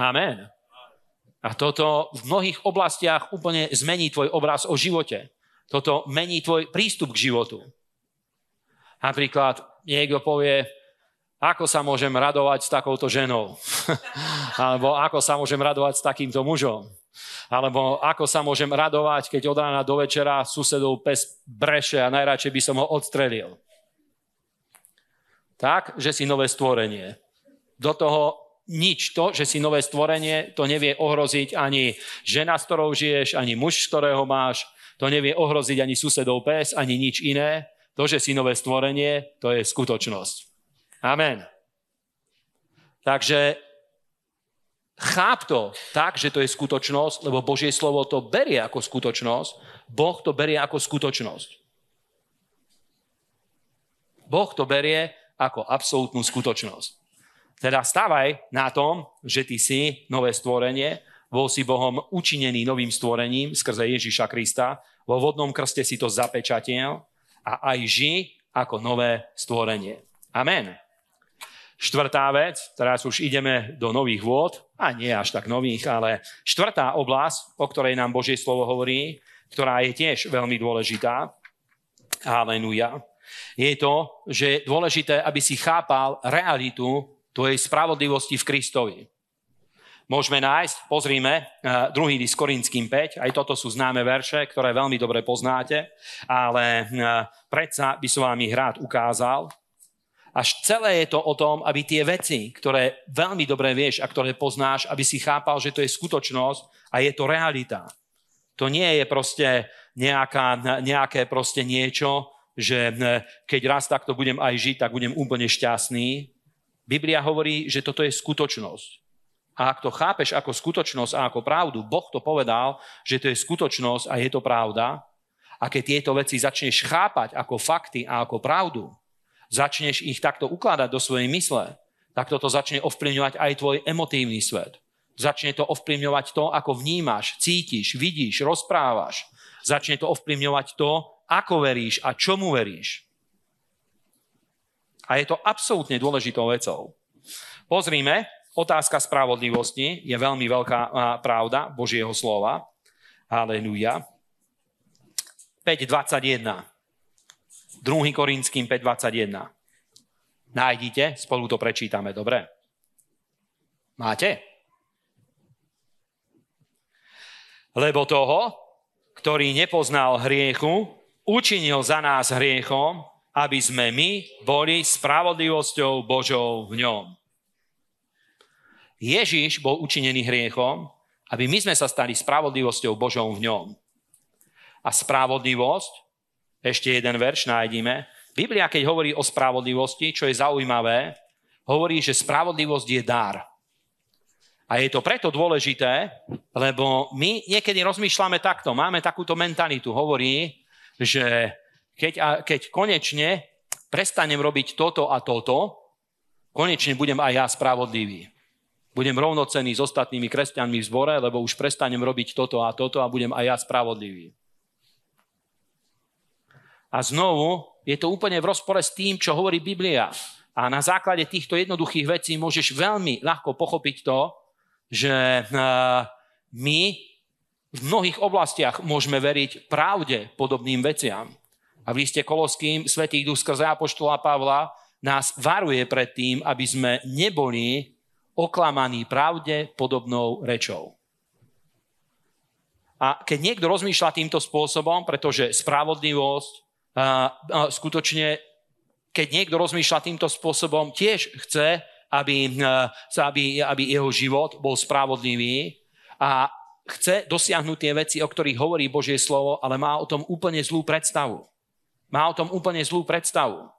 Amen. A toto v mnohých oblastiach úplne zmení tvoj obraz o živote. Toto mení tvoj prístup k životu. Napríklad niekto povie, ako sa môžem radovať s takouto ženou? Alebo ako sa môžem radovať s takýmto mužom? Alebo ako sa môžem radovať, keď od rána do večera susedov pes breše a najradšej by som ho odstrelil. Tak, že si nové stvorenie. Do toho nič to, že si nové stvorenie, to nevie ohroziť ani žena, s ktorou žiješ, ani muž, z ktorého máš, to nevie ohroziť ani susedov pes, ani nič iné. To, že si nové stvorenie, to je skutočnosť. Amen. Takže Cháp to tak, že to je skutočnosť, lebo Božie slovo to berie ako skutočnosť. Boh to berie ako skutočnosť. Boh to berie ako absolútnu skutočnosť. Teda stávaj na tom, že ty si nové stvorenie, bol si Bohom učinený novým stvorením skrze Ježíša Krista, vo vodnom krste si to zapečatil a aj ži ako nové stvorenie. Amen. Štvrtá vec, teraz už ideme do nových vôd, a nie až tak nových, ale štvrtá oblasť, o ktorej nám Božie slovo hovorí, ktorá je tiež veľmi dôležitá, halenúja, je to, že je dôležité, aby si chápal realitu tvojej spravodlivosti v Kristovi. Môžeme nájsť, pozrime, eh, druhý list Korinským 5, aj toto sú známe verše, ktoré veľmi dobre poznáte, ale eh, predsa by som vám ich rád ukázal. Až celé je to o tom, aby tie veci, ktoré veľmi dobre vieš a ktoré poznáš, aby si chápal, že to je skutočnosť a je to realita. To nie je proste nejaká, nejaké proste niečo, že e, keď raz takto budem aj žiť, tak budem úplne šťastný. Biblia hovorí, že toto je skutočnosť. A ak to chápeš ako skutočnosť a ako pravdu, Boh to povedal, že to je skutočnosť a je to pravda. A keď tieto veci začneš chápať ako fakty a ako pravdu, začneš ich takto ukladať do svojej mysle, tak toto začne ovplyvňovať aj tvoj emotívny svet. Začne to ovplyvňovať to, ako vnímaš, cítiš, vidíš, rozprávaš. Začne to ovplyvňovať to, ako veríš a čomu veríš. A je to absolútne dôležitou vecou. Pozrime, otázka spravodlivosti je veľmi veľká pravda Božieho slova. Halelúja. 2. Korinským 5.21. Nájdite, spolu to prečítame, dobre? Máte? Lebo toho, ktorý nepoznal hriechu, učinil za nás hriechom, aby sme my boli spravodlivosťou Božou v ňom. Ježiš bol učinený hriechom, aby my sme sa stali spravodlivosťou Božou v ňom. A spravodlivosť ešte jeden verš nájdime. Biblia, keď hovorí o spravodlivosti, čo je zaujímavé, hovorí, že spravodlivosť je dar. A je to preto dôležité, lebo my niekedy rozmýšľame takto, máme takúto mentalitu, hovorí, že keď, a, keď konečne prestanem robiť toto a toto, konečne budem aj ja spravodlivý. Budem rovnocený s ostatnými kresťanmi v zbore, lebo už prestanem robiť toto a toto a budem aj ja spravodlivý. A znovu, je to úplne v rozpore s tým, čo hovorí Biblia. A na základe týchto jednoduchých vecí môžeš veľmi ľahko pochopiť to, že e, my v mnohých oblastiach môžeme veriť pravde podobným veciam. A v liste Koloským Svetý Duch skrze Apoštola Pavla nás varuje pred tým, aby sme neboli oklamaní pravde podobnou rečou. A keď niekto rozmýšľa týmto spôsobom, pretože spravodlivosť, a, a skutočne, keď niekto rozmýšľa týmto spôsobom, tiež chce, aby, e, aby, aby jeho život bol spravodlivý a chce dosiahnuť tie veci, o ktorých hovorí Božie slovo, ale má o tom úplne zlú predstavu. Má o tom úplne zlú predstavu.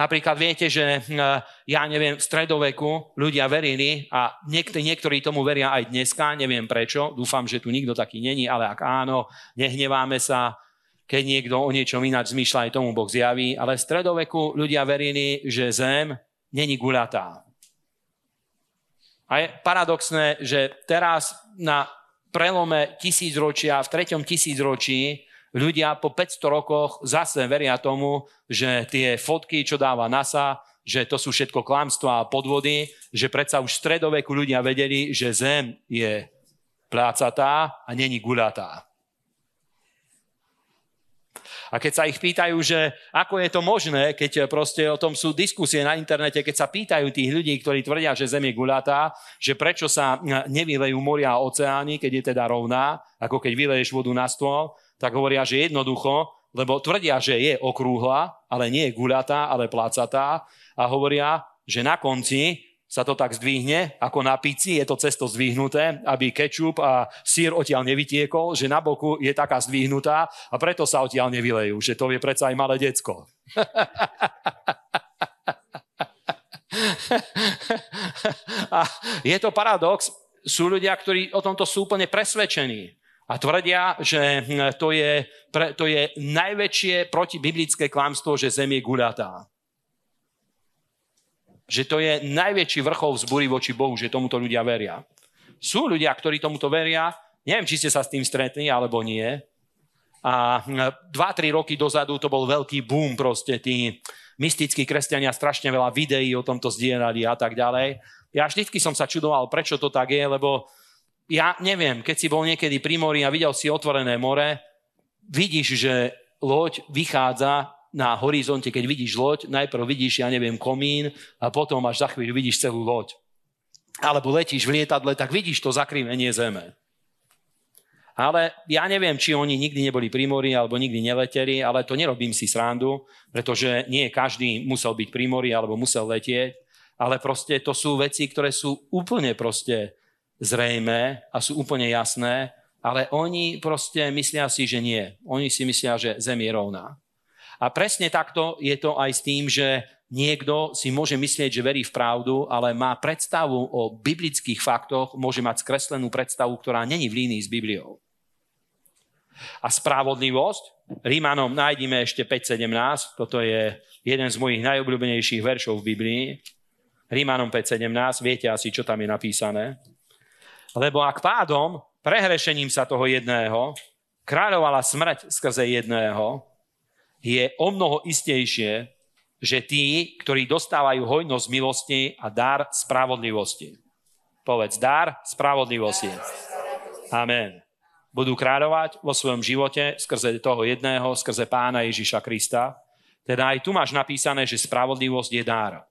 Napríklad viete, že e, ja neviem, v stredoveku ľudia verili a niektorí, niektorí tomu veria aj dneska, neviem prečo, dúfam, že tu nikto taký není, ale ak áno, nehneváme sa, keď niekto o niečom ináč zmýšľa, aj tomu Boh zjaví, ale v stredoveku ľudia verili, že zem není guľatá. A je paradoxné, že teraz na prelome tisícročia, v treťom tisícročí, ľudia po 500 rokoch zase veria tomu, že tie fotky, čo dáva NASA, že to sú všetko klamstvá a podvody, že predsa už v stredoveku ľudia vedeli, že zem je plácatá a není guľatá. A keď sa ich pýtajú, že ako je to možné, keď eh, proste o tom sú diskusie na internete, keď sa pýtajú tých ľudí, ktorí tvrdia, že Zem je guľatá, že prečo sa eh, nevylejú moria a oceány, keď je teda rovná, ako keď vyleješ vodu na stôl, tak hovoria, že jednoducho, lebo tvrdia, že je okrúhla, ale nie je guľatá, ale placatá a hovoria, že na konci sa to tak zdvihne, ako na pici, je to cesto zdvihnuté, aby kečup a sír odtiaľ nevytiekol, že na boku je taká zdvihnutá a preto sa odtiaľ nevylejú, že to je predsa aj malé decko. a je to paradox, sú ľudia, ktorí o tomto sú úplne presvedčení a tvrdia, že hm, to je, to je najväčšie protibiblické klamstvo, že zem je guľatá. Že to je najväčší vrchol vzbúry voči Bohu, že tomuto ľudia veria. Sú ľudia, ktorí tomuto veria, neviem, či ste sa s tým stretli alebo nie. A 2-3 roky dozadu to bol veľký boom proste, tí mystickí kresťania strašne veľa videí o tomto zdieľali a tak ďalej. Ja vždy som sa čudoval, prečo to tak je, lebo ja neviem, keď si bol niekedy pri mori a videl si otvorené more, vidíš, že loď vychádza na horizonte, keď vidíš loď, najprv vidíš, ja neviem, komín a potom až za chvíľu vidíš celú loď. Alebo letíš v lietadle, tak vidíš to zakrivenie zeme. Ale ja neviem, či oni nikdy neboli pri mori alebo nikdy neleteli, ale to nerobím si srandu, pretože nie každý musel byť pri mori alebo musel letieť, ale proste to sú veci, ktoré sú úplne proste zrejme a sú úplne jasné, ale oni proste myslia si, že nie. Oni si myslia, že zem je rovná. A presne takto je to aj s tým, že niekto si môže myslieť, že verí v pravdu, ale má predstavu o biblických faktoch, môže mať skreslenú predstavu, ktorá není v línii s Bibliou. A spravodlivosť, Rímanom nájdime ešte 5.17, toto je jeden z mojich najobľúbenejších veršov v Biblii. Rímanom 5.17, viete asi, čo tam je napísané. Lebo ak pádom, prehrešením sa toho jedného, kráľovala smrť skrze jedného, je o mnoho istejšie, že tí, ktorí dostávajú hojnosť milosti a dar spravodlivosti. Povedz, dar spravodlivosti. Amen. Budú kráľovať vo svojom živote skrze toho jedného, skrze pána Ježiša Krista. Teda aj tu máš napísané, že spravodlivosť je dar.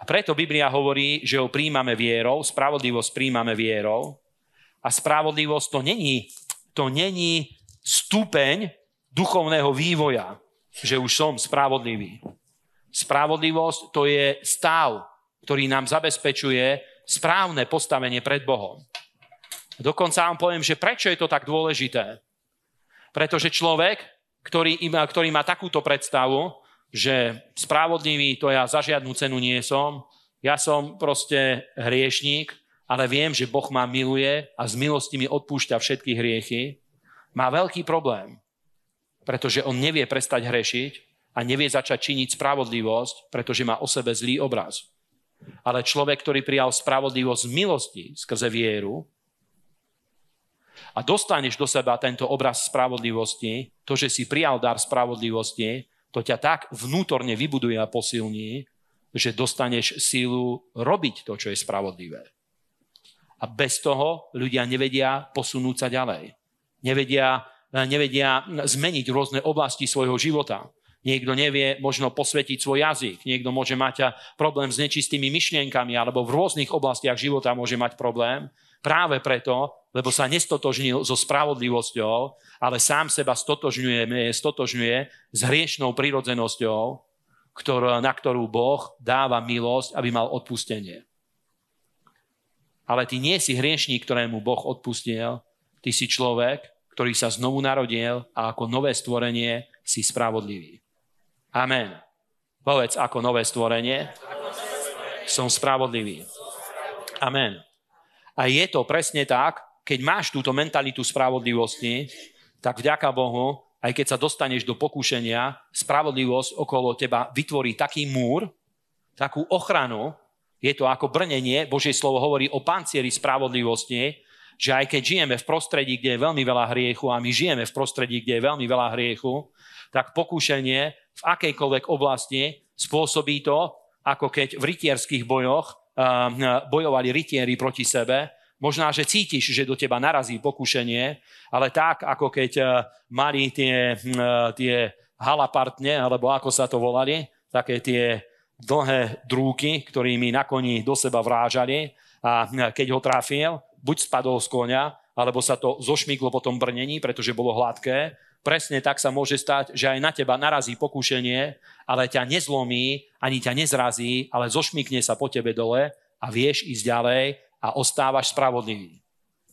A preto Biblia hovorí, že ho príjmame vierou, spravodlivosť príjmame vierou. A spravodlivosť to není, to není stupeň, duchovného vývoja, že už som spravodlivý. Spravodlivosť to je stav, ktorý nám zabezpečuje správne postavenie pred Bohom. Dokonca vám poviem, že prečo je to tak dôležité. Pretože človek, ktorý, ima, ktorý má takúto predstavu, že spravodlivý to ja za žiadnu cenu nie som, ja som proste hriešník, ale viem, že Boh ma miluje a z milosti mi odpúšťa všetky hriechy, má veľký problém pretože on nevie prestať hrešiť a nevie začať činiť spravodlivosť, pretože má o sebe zlý obraz. Ale človek, ktorý prijal spravodlivosť z milosti skrze vieru a dostaneš do seba tento obraz spravodlivosti, to, že si prijal dar spravodlivosti, to ťa tak vnútorne vybuduje a posilní, že dostaneš sílu robiť to, čo je spravodlivé. A bez toho ľudia nevedia posunúť sa ďalej. Nevedia Eh, nevedia zmeniť rôzne oblasti svojho života. Niekto nevie možno posvetiť svoj jazyk, niekto môže mať eh, problém s nečistými myšlienkami alebo v rôznych oblastiach života môže mať problém. Práve preto, lebo sa nestotožnil so spravodlivosťou, ale sám seba stotožňuje, eh, stotožňuje s hriešnou prirodzenosťou, na ktorú Boh dáva milosť, aby mal odpustenie. Ale ty nie si hriešník, ktorému Boh odpustil, ty si človek, ktorý sa znovu narodil a ako nové stvorenie si spravodlivý. Amen. Povedz ako nové stvorenie. Som spravodlivý. Amen. A je to presne tak, keď máš túto mentalitu spravodlivosti, tak vďaka Bohu, aj keď sa dostaneš do pokušenia, spravodlivosť okolo teba vytvorí taký múr, takú ochranu, je to ako brnenie, Božie slovo hovorí o pancieri spravodlivosti, že aj keď žijeme v prostredí, kde je veľmi veľa hriechu a my žijeme v prostredí, kde je veľmi veľa hriechu, tak pokúšanie v akejkoľvek oblasti spôsobí to, ako keď v rytierských bojoch eh, bojovali rytieri proti sebe. Možná, že cítiš, že do teba narazí pokušenie, ale tak, ako keď eh, mali tie, eh, tie halapartne, alebo ako sa to volali, také tie dlhé drúky, ktorými na koni do seba vrážali a keď ho trafil, buď spadol z konia, alebo sa to zošmiklo po tom brnení, pretože bolo hladké. Presne tak sa môže stať, že aj na teba narazí pokušenie, ale ťa nezlomí, ani ťa nezrazí, ale zošmikne sa po tebe dole a vieš ísť ďalej a ostávaš spravodlivý.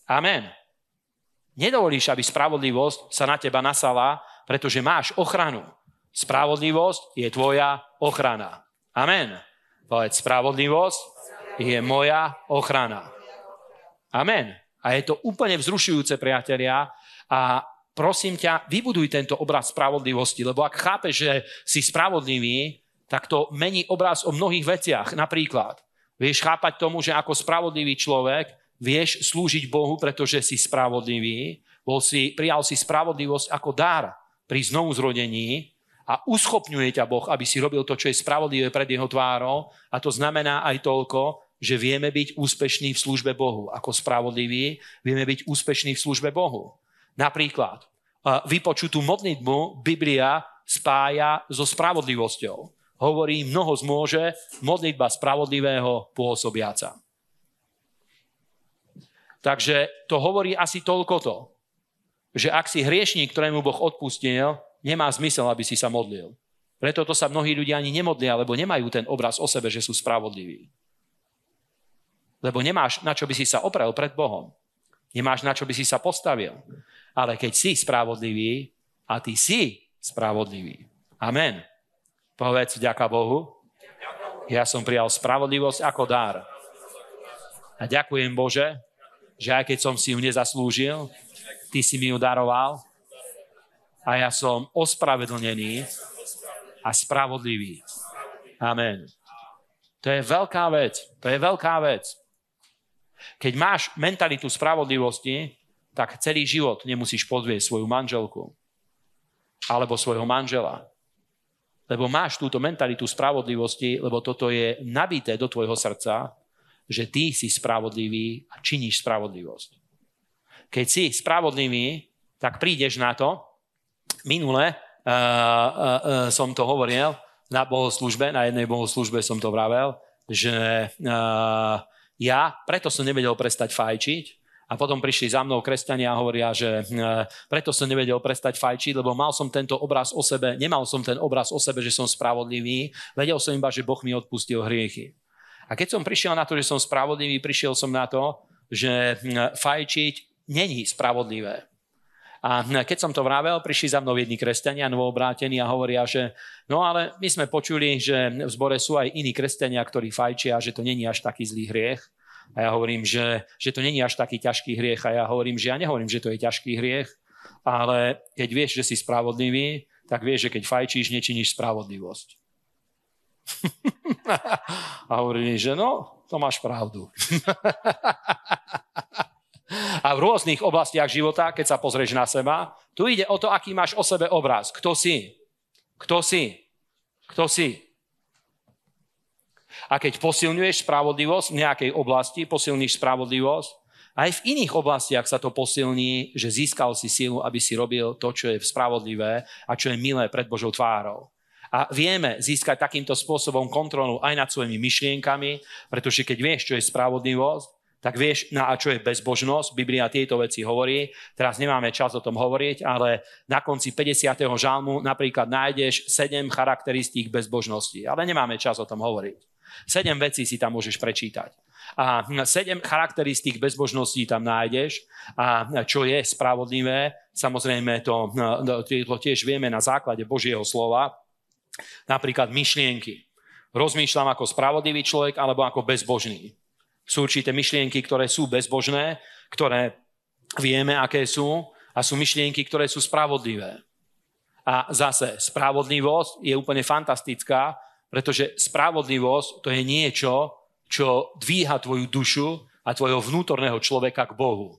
Amen. Nedovolíš, aby spravodlivosť sa na teba nasala, pretože máš ochranu. Spravodlivosť je tvoja ochrana. Amen. Povedz, spravodlivosť je moja ochrana. Amen. A je to úplne vzrušujúce, priatelia. A prosím ťa, vybuduj tento obraz spravodlivosti, lebo ak chápeš, že si spravodlivý, tak to mení obraz o mnohých veciach. Napríklad, vieš chápať tomu, že ako spravodlivý človek vieš slúžiť Bohu, pretože si spravodlivý, bol si, prijal si spravodlivosť ako dar pri znovuzrodení a uschopňuje ťa Boh, aby si robil to, čo je spravodlivé pred jeho tvárou a to znamená aj toľko, že vieme byť úspešní v službe Bohu. Ako spravodliví vieme byť úspešní v službe Bohu. Napríklad, vypočutú modlitbu Biblia spája so spravodlivosťou. Hovorí, mnoho zmôže modlitba spravodlivého pôsobiaca. Takže to hovorí asi to, že ak si hriešník, ktorému Boh odpustil, nemá zmysel, aby si sa modlil. Preto to sa mnohí ľudia ani nemodlia, lebo nemajú ten obraz o sebe, že sú spravodliví. Lebo nemáš na čo by si sa oprel pred Bohom. Nemáš na čo by si sa postavil. Ale keď si spravodlivý a ty si spravodlivý. Amen. Povedz ďaká Bohu. Ja som prijal spravodlivosť ako dar. A ďakujem Bože, že aj keď som si ju nezaslúžil, Ty si mi ju daroval a ja som ospravedlnený a spravodlivý. Amen. To je veľká vec. To je veľká vec. Keď máš mentalitu spravodlivosti, tak celý život nemusíš pozvieť svoju manželku alebo svojho manžela. Lebo máš túto mentalitu spravodlivosti, lebo toto je nabité do tvojho srdca, že ty si spravodlivý a činíš spravodlivosť. Keď si spravodlivý, tak prídeš na to. Minule uh, uh, uh, som to hovoril na bohoslužbe, na jednej bohoslužbe som to vravel, že uh, ja preto som nevedel prestať fajčiť, a potom prišli za mnou kresťania a hovoria, že eh, preto som nevedel prestať fajčiť, lebo mal som tento obraz o sebe, nemal som ten obraz o sebe, že som spravodlivý, vedel som iba, že Boh mi odpustil hriechy. A keď som prišiel na to, že som spravodlivý, prišiel som na to, že eh, fajčiť není spravodlivé. A keď som to vravel, prišli za mnou jedni kresťania, novoobrátení a hovoria, že no ale my sme počuli, že v zbore sú aj iní kresťania, ktorí fajčia, že to není až taký zlý hriech. A ja hovorím, že, že to není až taký ťažký hriech. A ja hovorím, že ja nehovorím, že to je ťažký hriech, ale keď vieš, že si spravodlivý, tak vieš, že keď fajčíš, nečiníš spravodlivosť. a hovorili, že no, to máš pravdu. a v rôznych oblastiach života, keď sa pozrieš na seba, tu ide o to, aký máš o sebe obraz. Kto si? Kto si? Kto si? A keď posilňuješ spravodlivosť v nejakej oblasti, posilníš spravodlivosť, aj v iných oblastiach sa to posilní, že získal si silu, aby si robil to, čo je spravodlivé a čo je milé pred Božou tvárou. A vieme získať takýmto spôsobom kontrolu aj nad svojimi myšlienkami, pretože keď vieš, čo je spravodlivosť, tak vieš, na čo je bezbožnosť. Biblia tieto veci hovorí. Teraz nemáme čas o tom hovoriť, ale na konci 50. žalmu napríklad nájdeš 7 charakteristík bezbožnosti. Ale nemáme čas o tom hovoriť. 7 vecí si tam môžeš prečítať. A 7 hm, charakteristík bezbožností tam nájdeš. A čo je spravodlivé, samozrejme to, hm, no, to tiež vieme na základe Božieho slova. Napríklad myšlienky. Rozmýšľam ako spravodlivý človek alebo ako bezbožný sú určité myšlienky, ktoré sú bezbožné, ktoré vieme, aké sú, a sú myšlienky, ktoré sú spravodlivé. A zase, spravodlivosť je úplne fantastická, pretože spravodlivosť to je niečo, čo dvíha tvoju dušu a tvojho vnútorného človeka k Bohu.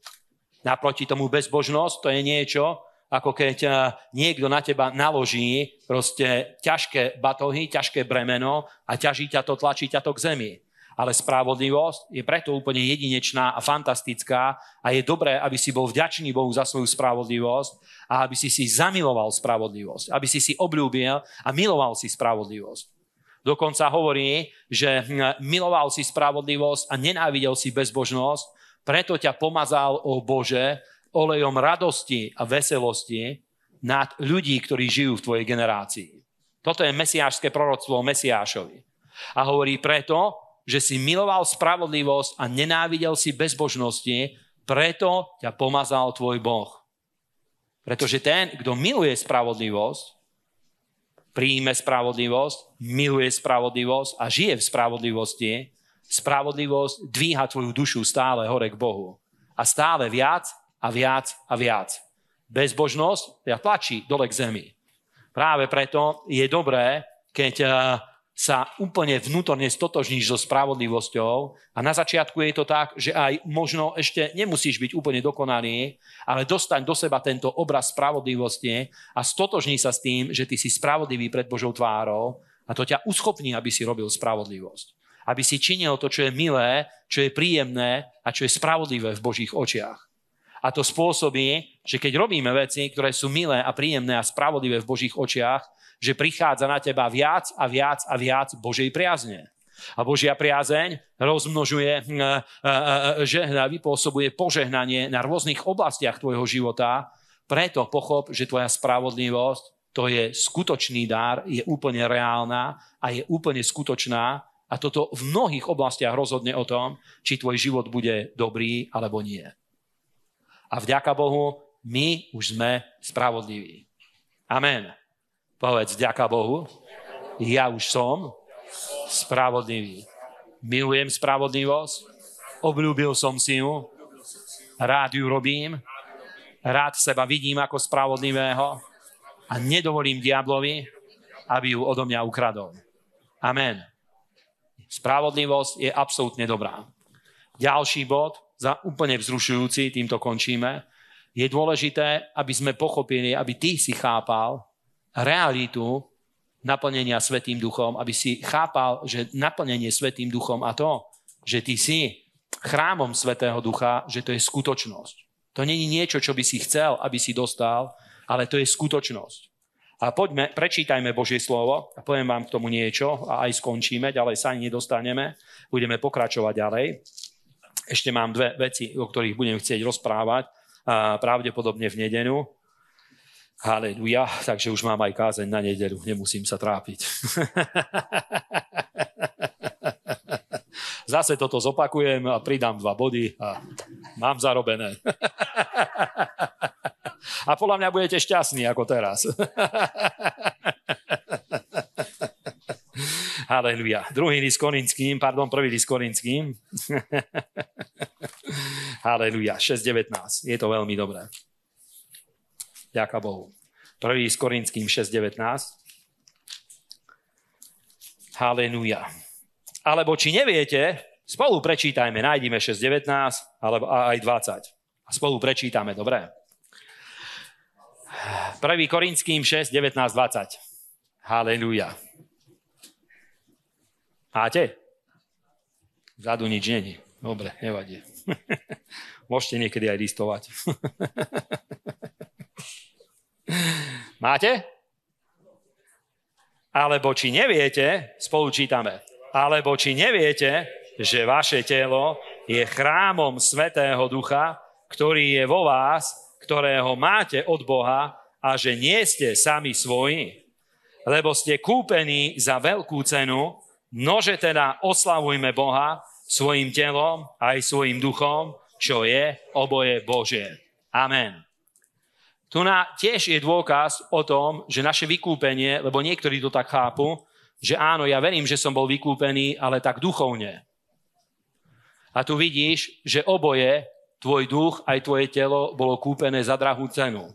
Naproti tomu bezbožnosť to je niečo, ako keď eh, niekto na teba naloží proste ťažké batohy, ťažké bremeno a ťaží ťa to, tlačí ťa to k zemi ale spravodlivosť je preto úplne jedinečná a fantastická a je dobré, aby si bol vďačný Bohu za svoju spravodlivosť a aby si si zamiloval spravodlivosť, aby si si obľúbil a miloval si spravodlivosť. Dokonca hovorí, že hm, miloval si spravodlivosť a nenávidel si bezbožnosť, preto ťa pomazal, o Bože, olejom radosti a veselosti nad ľudí, ktorí žijú v tvojej generácii. Toto je mesiášské proroctvo o Mesiášovi. A hovorí preto, že si miloval spravodlivosť a nenávidel si bezbožnosti, preto ťa pomazal tvoj Boh. Pretože ten, kto miluje spravodlivosť, príjme spravodlivosť, miluje spravodlivosť a žije v spravodlivosti, spravodlivosť dvíha tvoju dušu stále hore k Bohu. A stále viac a viac a viac. Bezbožnosť ja tlačí dole k zemi. Práve preto je dobré, keď eh, sa úplne vnútorne stotožníš so spravodlivosťou a na začiatku je to tak, že aj možno ešte nemusíš byť úplne dokonalý, ale dostaň do seba tento obraz spravodlivosti a stotožní sa s tým, že ty si spravodlivý pred Božou tvárou a to ťa uschopní, aby si robil spravodlivosť. Aby si činil to, čo je milé, čo je príjemné a čo je spravodlivé v Božích očiach. A to spôsobí, že keď robíme veci, ktoré sú milé a príjemné a spravodlivé v Božích očiach, že prichádza na teba viac a viac a viac Božej priazne. A Božia priazeň rozmnožuje, hm, eh, eh, eh, žehnaví, pôsobuje požehnanie na rôznych oblastiach tvojho života. Preto pochop, že tvoja spravodlivosť, to je skutočný dar, je úplne reálna a je úplne skutočná. A toto v mnohých oblastiach rozhodne o tom, či tvoj život bude dobrý alebo nie. A vďaka Bohu, my už sme spravodliví. Amen. Povedz, ďaká Bohu, ja už som spravodlivý. Milujem spravodlivosť, obľúbil som si ju, rád ju robím, rád seba vidím ako spravodlivého a nedovolím diablovi, aby ju odo mňa ukradol. Amen. Spravodlivosť je absolútne dobrá. Ďalší bod, za úplne vzrušujúci, týmto končíme, je dôležité, aby sme pochopili, aby ty si chápal, realitu naplnenia Svetým duchom, aby si chápal, že naplnenie Svetým duchom a to, že ty si chrámom Svetého ducha, že to je skutočnosť. To není niečo, čo by si chcel, aby si dostal, ale to je skutočnosť. A poďme, prečítajme Božie slovo a poviem vám k tomu niečo a aj skončíme, ďalej sa ani nedostaneme, budeme pokračovať ďalej. Ešte mám dve veci, o ktorých budem chcieť rozprávať, pravdepodobne v nedenu. Haleluja, takže už mám aj kázeň na nedeľu, nemusím sa trápiť. Zase toto zopakujem a pridám dva body a mám zarobené. A podľa mňa budete šťastní ako teraz. Halelujá. Druhý list Korinským, pardon, prvý list Korinským. Halelujá, 6.19. Je to veľmi dobré. Ďaká Bohu. 1. Korinským 6.19. Halenúja. Alebo či neviete, spolu prečítajme, nájdime 6.19 alebo aj 20. A spolu prečítame, dobre? 1. Korinským 6, 19, 20. Halelúja. Máte? Vzadu nič není. Dobre, nevadí. Môžete niekedy aj listovať. Máte? Alebo či neviete, spolu čítame, alebo či neviete, že vaše telo je chrámom Svetého Ducha, ktorý je vo vás, ktorého máte od Boha a že nie ste sami svoji, lebo ste kúpení za veľkú cenu, nože teda oslavujme Boha svojim telom aj svojim duchom, čo je oboje Bože. Amen. Tu na, tiež je dôkaz o tom, že naše vykúpenie, lebo niektorí to tak chápu, že áno, ja verím, že som bol vykúpený, ale tak duchovne. A tu vidíš, že oboje, tvoj duch aj tvoje telo, bolo kúpené za drahú cenu.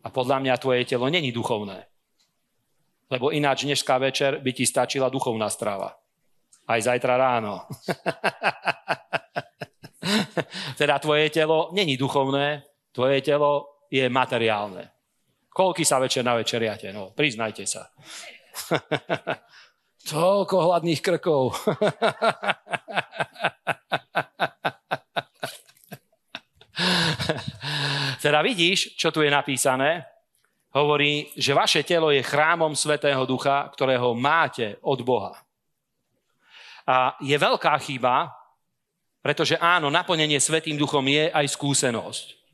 A podľa mňa tvoje telo není duchovné. Lebo ináč dneska večer by ti stačila duchovná strava. Aj zajtra ráno. teda tvoje telo není duchovné, tvoje telo je materiálne. Koľky sa večer na večeriate? No, priznajte sa. Toľko hladných krkov. teda vidíš, čo tu je napísané? Hovorí, že vaše telo je chrámom Svetého Ducha, ktorého máte od Boha. A je veľká chyba, pretože áno, naplnenie Svetým Duchom je aj skúsenosť.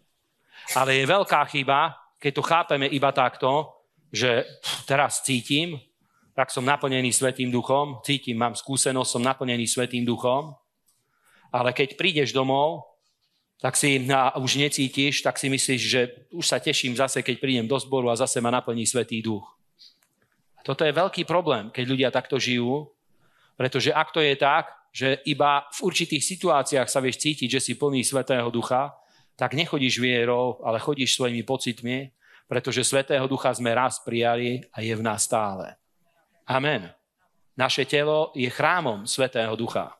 Ale je veľká chyba, keď to chápeme iba takto, že teraz cítim, tak som naplnený Svetým duchom, cítim, mám skúsenosť, som naplnený Svetým duchom, ale keď prídeš domov, tak si a už necítiš, tak si myslíš, že už sa teším zase, keď prídem do zboru a zase ma naplní Svetý duch. Toto je veľký problém, keď ľudia takto žijú, pretože ak to je tak, že iba v určitých situáciách sa vieš cítiť, že si plný Svetého ducha, tak nechodíš vierou, ale chodíš svojimi pocitmi, pretože Svetého Ducha sme raz prijali a je v nás stále. Amen. Naše telo je chrámom Svetého Ducha.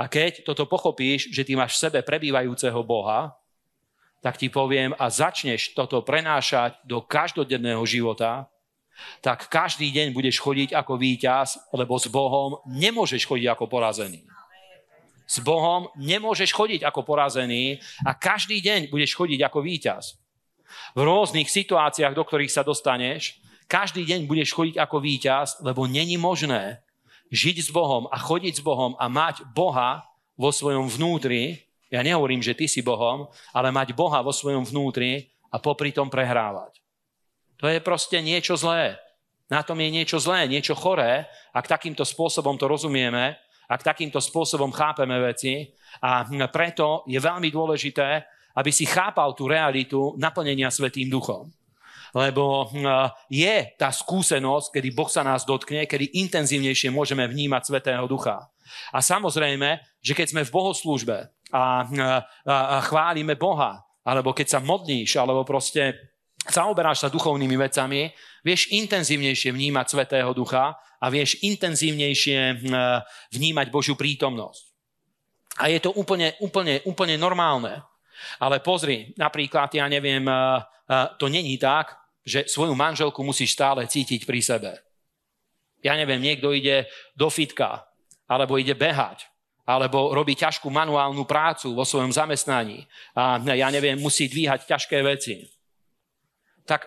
A keď toto pochopíš, že ty máš v sebe prebývajúceho Boha, tak ti poviem a začneš toto prenášať do každodenného života, tak každý deň budeš chodiť ako víťaz, lebo s Bohom nemôžeš chodiť ako porazený s Bohom nemôžeš chodiť ako porazený a každý deň budeš chodiť ako víťaz. V rôznych situáciách, do ktorých sa dostaneš, každý deň budeš chodiť ako víťaz, lebo není možné žiť s Bohom a chodiť s Bohom a mať Boha vo svojom vnútri, ja nehovorím, že ty si Bohom, ale mať Boha vo svojom vnútri a popri tom prehrávať. To je proste niečo zlé. Na tom je niečo zlé, niečo choré, ak takýmto spôsobom to rozumieme, ak takýmto spôsobom chápeme veci. A preto je veľmi dôležité, aby si chápal tú realitu naplnenia Svetým duchom. Lebo hm, je tá skúsenosť, kedy Boh sa nás dotkne, kedy intenzívnejšie môžeme vnímať Svetého ducha. A samozrejme, že keď sme v bohoslúžbe hm, a, chválime Boha, alebo keď sa modlíš, alebo proste zaoberáš sa duchovnými vecami, vieš intenzívnejšie vnímať Svetého Ducha a vieš intenzívnejšie eh, vnímať Božiu prítomnosť. A je to úplne, úplne, úplne normálne. Ale pozri, napríklad, ja neviem, eh, eh, to není tak, že svoju manželku musíš stále cítiť pri sebe. Ja neviem, niekto ide do fitka, alebo ide behať, alebo robí ťažkú manuálnu prácu vo svojom zamestnaní a ja neviem, musí dvíhať ťažké veci tak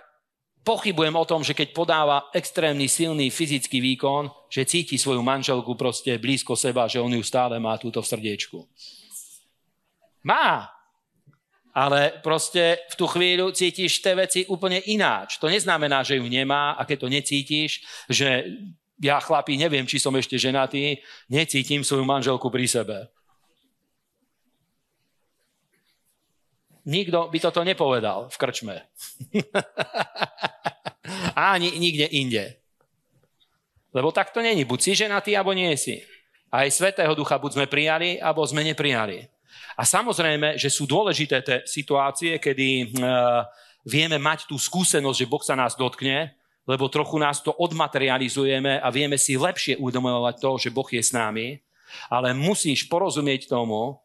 pochybujem o tom, že keď podáva extrémny silný fyzický výkon, že cíti svoju manželku proste blízko seba, že on ju stále má túto v srdiečku. Má, ale proste v tú chvíľu cítiš tie veci úplne ináč. To neznamená, že ju nemá a keď to necítiš, že ja chlapí neviem, či som ešte ženatý, necítim svoju manželku pri sebe. Nikto by toto nepovedal v krčme. Ani nikde inde. Lebo takto není. Buď si ženatý, alebo nie si. Aj Svetého Ducha buď sme prijali, alebo sme neprijali. A samozrejme, že sú dôležité tie situácie, kedy e, vieme mať tú skúsenosť, že Boh sa nás dotkne, lebo trochu nás to odmaterializujeme a vieme si lepšie uvedomovať to, že Boh je s nami. Ale musíš porozumieť tomu,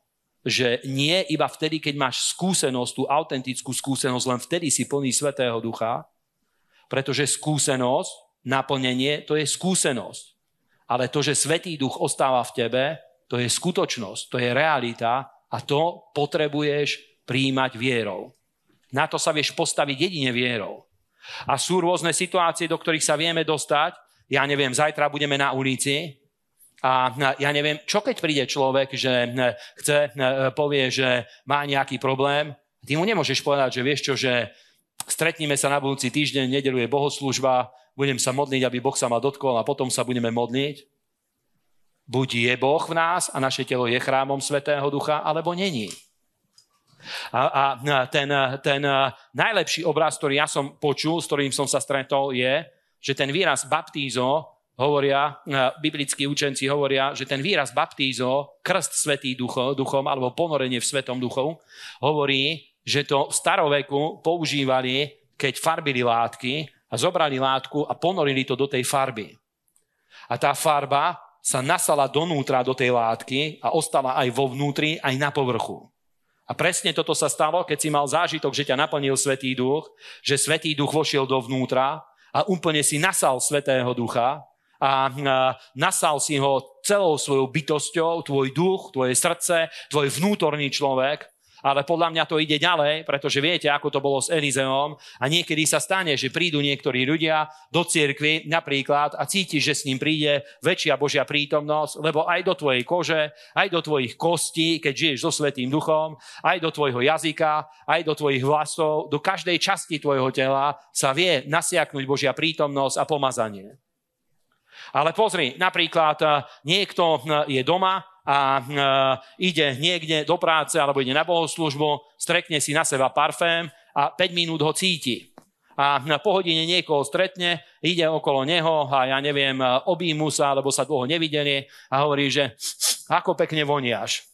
že nie iba vtedy, keď máš skúsenosť, tú autentickú skúsenosť, len vtedy si plný Svetého Ducha, pretože skúsenosť, naplnenie, to je skúsenosť. Ale to, že Svetý Duch ostáva v tebe, to je skutočnosť, to je realita a to potrebuješ príjmať vierou. Na to sa vieš postaviť jedine vierou. A sú rôzne situácie, do ktorých sa vieme dostať. Ja neviem, zajtra budeme na ulici a e, ja neviem, čo keď príde človek, že e, chce, e, povie, že má nejaký problém, ty mu nemôžeš povedať, že vieš čo, že stretníme sa na budúci týždeň, nedelu je bohoslužba, budem sa modliť, aby Boh sa ma dotkol a potom sa budeme modliť. Buď je Boh v nás a naše telo je chrámom Svetého Ducha, alebo není. A, a ten, ten najlepší obraz, ktorý ja som počul, s ktorým som sa stretol, je, že ten výraz baptízo hovoria, e, biblickí učenci hovoria, že ten výraz baptízo, krst svetý ducho, duchom alebo ponorenie v svetom duchu, hovorí, že to v staroveku používali, keď farbili látky a zobrali látku a ponorili to do tej farby. A tá farba sa nasala donútra do tej látky a ostala aj vo vnútri, aj na povrchu. A presne toto sa stalo, keď si mal zážitok, že ťa naplnil Svetý duch, že Svetý duch vošiel dovnútra a úplne si nasal Svetého ducha a nasal si ho celou svojou bytosťou, tvoj duch, tvoje srdce, tvoj vnútorný človek, ale podľa mňa to ide ďalej, pretože viete, ako to bolo s Elizeom a niekedy sa stane, že prídu niektorí ľudia do cirkvi napríklad a cítiš, že s ním príde väčšia Božia prítomnosť, lebo aj do tvojej kože, aj do tvojich kostí, keď žiješ so Svetým duchom, aj do tvojho jazyka, aj do tvojich vlastov, do každej časti tvojho tela sa vie nasiaknúť Božia prítomnosť a pomazanie. Ale pozri, napríklad eh, niekto eh, je doma a eh, ide niekde do práce alebo ide na bohoslužbu, strekne si na seba parfém a 5 minút ho cíti a po hodine niekoho stretne, ide okolo neho a ja neviem, objímu sa, alebo sa dlho nevideli a hovorí, že ako pekne voniaš.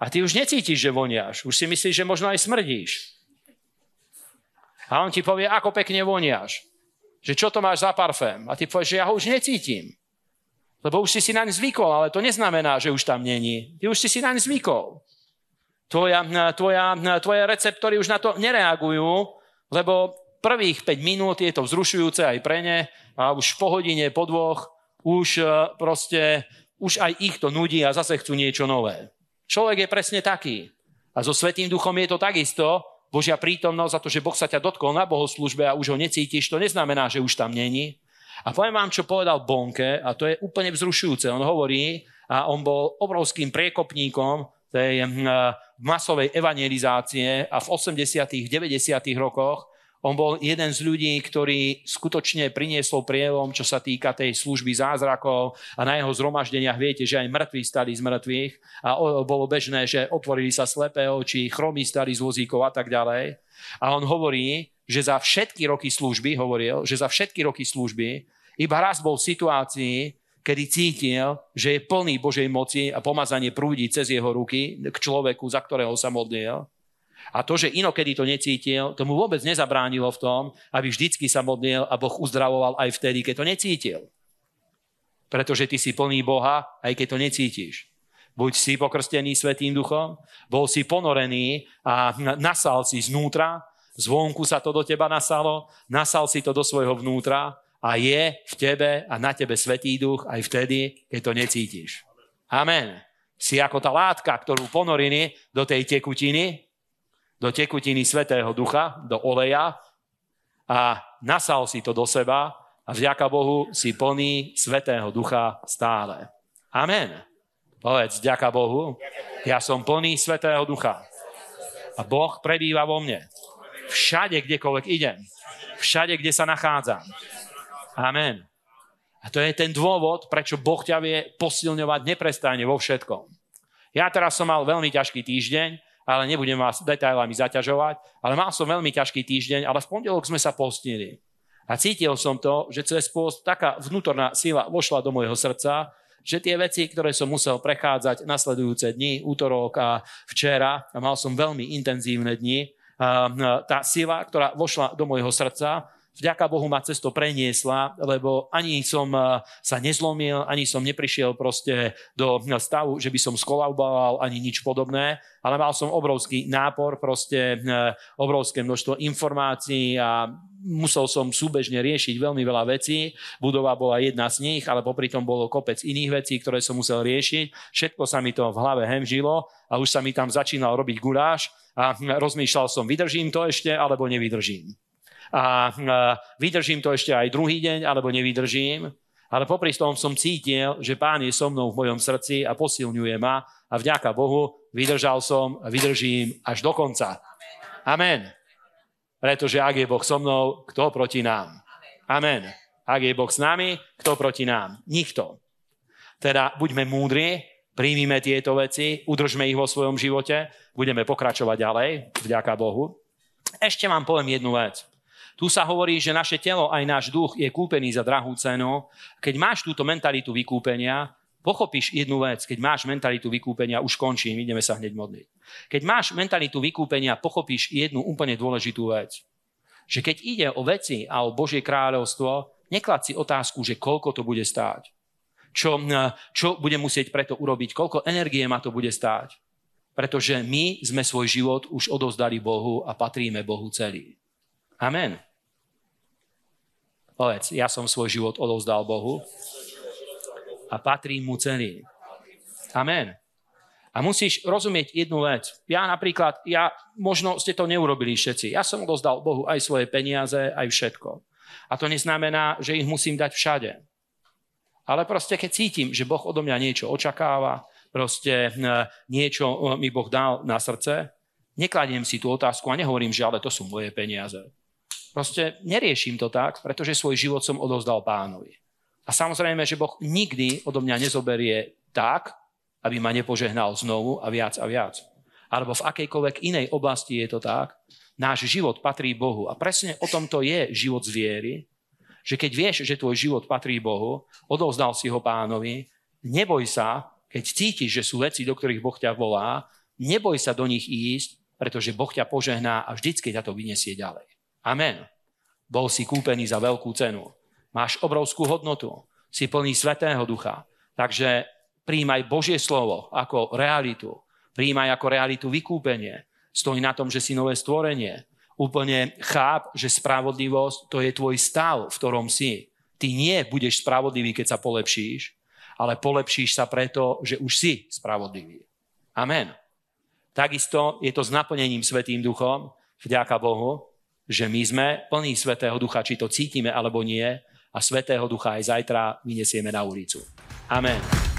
A ty už necítiš, že voniaš. Už si myslíš, že možno aj smrdíš. A on ti povie, ako pekne voniaš že čo to máš za parfém? A ty povieš, že ja ho už necítim. Lebo už si si naň zvykol, ale to neznamená, že už tam není. Ty už si si naň zvykol. Tvoja, tvoja, tvoje receptory už na to nereagujú, lebo prvých 5 minút je to vzrušujúce aj pre ne a už po hodine, po dvoch, už eh, proste, už aj ich to nudí a zase chcú niečo nové. Človek je presne taký. A so Svetým duchom je to takisto, Božia prítomnosť a to, že Boh sa ťa dotkol na bohoslužbe a už ho necítiš, to neznamená, že už tam není. A poviem vám, čo povedal Bonke, a to je úplne vzrušujúce. On hovorí, a on bol obrovským priekopníkom tej hm, masovej evangelizácie a v 80. 90. rokoch on bol jeden z ľudí, ktorý skutočne priniesol prielom, čo sa týka tej služby zázrakov a na jeho zhromaždeniach viete, že aj mŕtvi stali z mŕtvych a bolo bežné, že otvorili sa slepé oči, chromy stali z vozíkov a tak ďalej. A on hovorí, že za všetky roky služby, hovoril, že za všetky roky služby iba raz bol v situácii, kedy cítil, že je plný Božej moci a pomazanie prúdi cez jeho ruky k človeku, za ktorého sa modlil. A to, že inokedy to necítil, mu vôbec nezabránilo v tom, aby vždycky sa modlil a Boh uzdravoval aj vtedy, keď to necítil. Pretože ty si plný Boha, aj keď to necítiš. Buď si pokrstený Svetým duchom, bol si ponorený a nasal si znútra, zvonku sa to do teba nasalo, nasal si to do svojho vnútra a je v tebe a na tebe Svetý duch aj vtedy, keď to necítiš. Amen. Si ako tá látka, ktorú ponorili do tej tekutiny, do tekutiny Svetého Ducha, do oleja a nasal si to do seba a vďaka Bohu si plný Svetého Ducha stále. Amen. Povedz, vďaka Bohu, ja som plný Svetého Ducha a Boh prebýva vo mne. Všade, kdekoľvek idem. Všade, kde sa nachádzam. Amen. A to je ten dôvod, prečo Boh ťa vie posilňovať neprestajne vo všetkom. Ja teraz som mal veľmi ťažký týždeň, ale nebudem vás detailami zaťažovať, ale mal som veľmi ťažký týždeň, ale v pondelok sme sa postnili. A cítil som to, že cez post taká vnútorná sila vošla do môjho srdca, že tie veci, ktoré som musel prechádzať nasledujúce dni, útorok a včera, a mal som veľmi intenzívne dni, tá sila, ktorá vošla do môjho srdca, vďaka Bohu ma cesto preniesla, lebo ani som eh, sa nezlomil, ani som neprišiel proste do eh, stavu, že by som skolaubal ani nič podobné, ale mal som obrovský nápor, proste eh, obrovské množstvo informácií a musel som súbežne riešiť veľmi veľa vecí. Budova bola jedna z nich, ale popri tom bolo kopec iných vecí, ktoré som musel riešiť. Všetko sa mi to v hlave hemžilo a už sa mi tam začínal robiť guláš a hm, rozmýšľal som, vydržím to ešte alebo nevydržím a vydržím to ešte aj druhý deň, alebo nevydržím. Ale popri tom som cítil, že Pán je so mnou v mojom srdci a posilňuje ma. A vďaka Bohu vydržal som a vydržím až do konca. Amen. Pretože ak je Boh so mnou, kto proti nám? Amen. Ak je Boh s nami, kto proti nám? Nikto. Teda buďme múdri, príjmime tieto veci, udržme ich vo svojom živote, budeme pokračovať ďalej, vďaka Bohu. Ešte vám poviem jednu vec. Tu sa hovorí, že naše telo aj náš duch je kúpený za drahú cenu. Keď máš túto mentalitu vykúpenia, pochopíš jednu vec, keď máš mentalitu vykúpenia, už končím, ideme sa hneď modliť. Keď máš mentalitu vykúpenia, pochopíš jednu úplne dôležitú vec. Že keď ide o veci a o Božie kráľovstvo, neklad si otázku, že koľko to bude stáť. Čo, čo bude musieť preto urobiť, koľko energie ma to bude stáť. Pretože my sme svoj život už odovzdali Bohu a patríme Bohu celý. Amen. Povedz, ja som svoj život odovzdal Bohu a patrím mu celý. Amen. A musíš rozumieť jednu vec. Ja napríklad, ja, možno ste to neurobili všetci. Ja som odozdal Bohu aj svoje peniaze, aj všetko. A to neznamená, že ich musím dať všade. Ale proste, keď cítim, že Boh odo mňa niečo očakáva, proste eh, niečo eh, mi Boh dal na srdce, nekladiem si tú otázku a nehovorím, že ale to sú moje peniaze. Proste neriešim to tak, pretože svoj život som odozdal pánovi. A samozrejme, že Boh nikdy odo mňa nezoberie tak, aby ma nepožehnal znovu a viac a viac. Alebo v akejkoľvek inej oblasti je to tak. Náš život patrí Bohu. A presne o tom to je život z viery, že keď vieš, že tvoj život patrí Bohu, odovzdal si ho pánovi, neboj sa, keď cítiš, že sú veci, do ktorých Boh ťa volá, neboj sa do nich ísť, pretože Boh ťa požehná a vždycky ťa to vyniesie ďalej. Amen. Bol si kúpený za veľkú cenu. Máš obrovskú hodnotu. Si plný Svetého Ducha. Takže príjmaj Božie slovo ako realitu. Príjmaj ako realitu vykúpenie. Stoj na tom, že si nové stvorenie. Úplne cháp, že spravodlivosť to je tvoj stav, v ktorom si. Ty nie budeš spravodlivý, keď sa polepšíš, ale polepšíš sa preto, že už si spravodlivý. Amen. Takisto je to s naplnením Svetým duchom, vďaka Bohu, že my sme plní Svetého Ducha, či to cítime alebo nie, a Svetého Ducha aj zajtra vyniesieme na ulicu. Amen.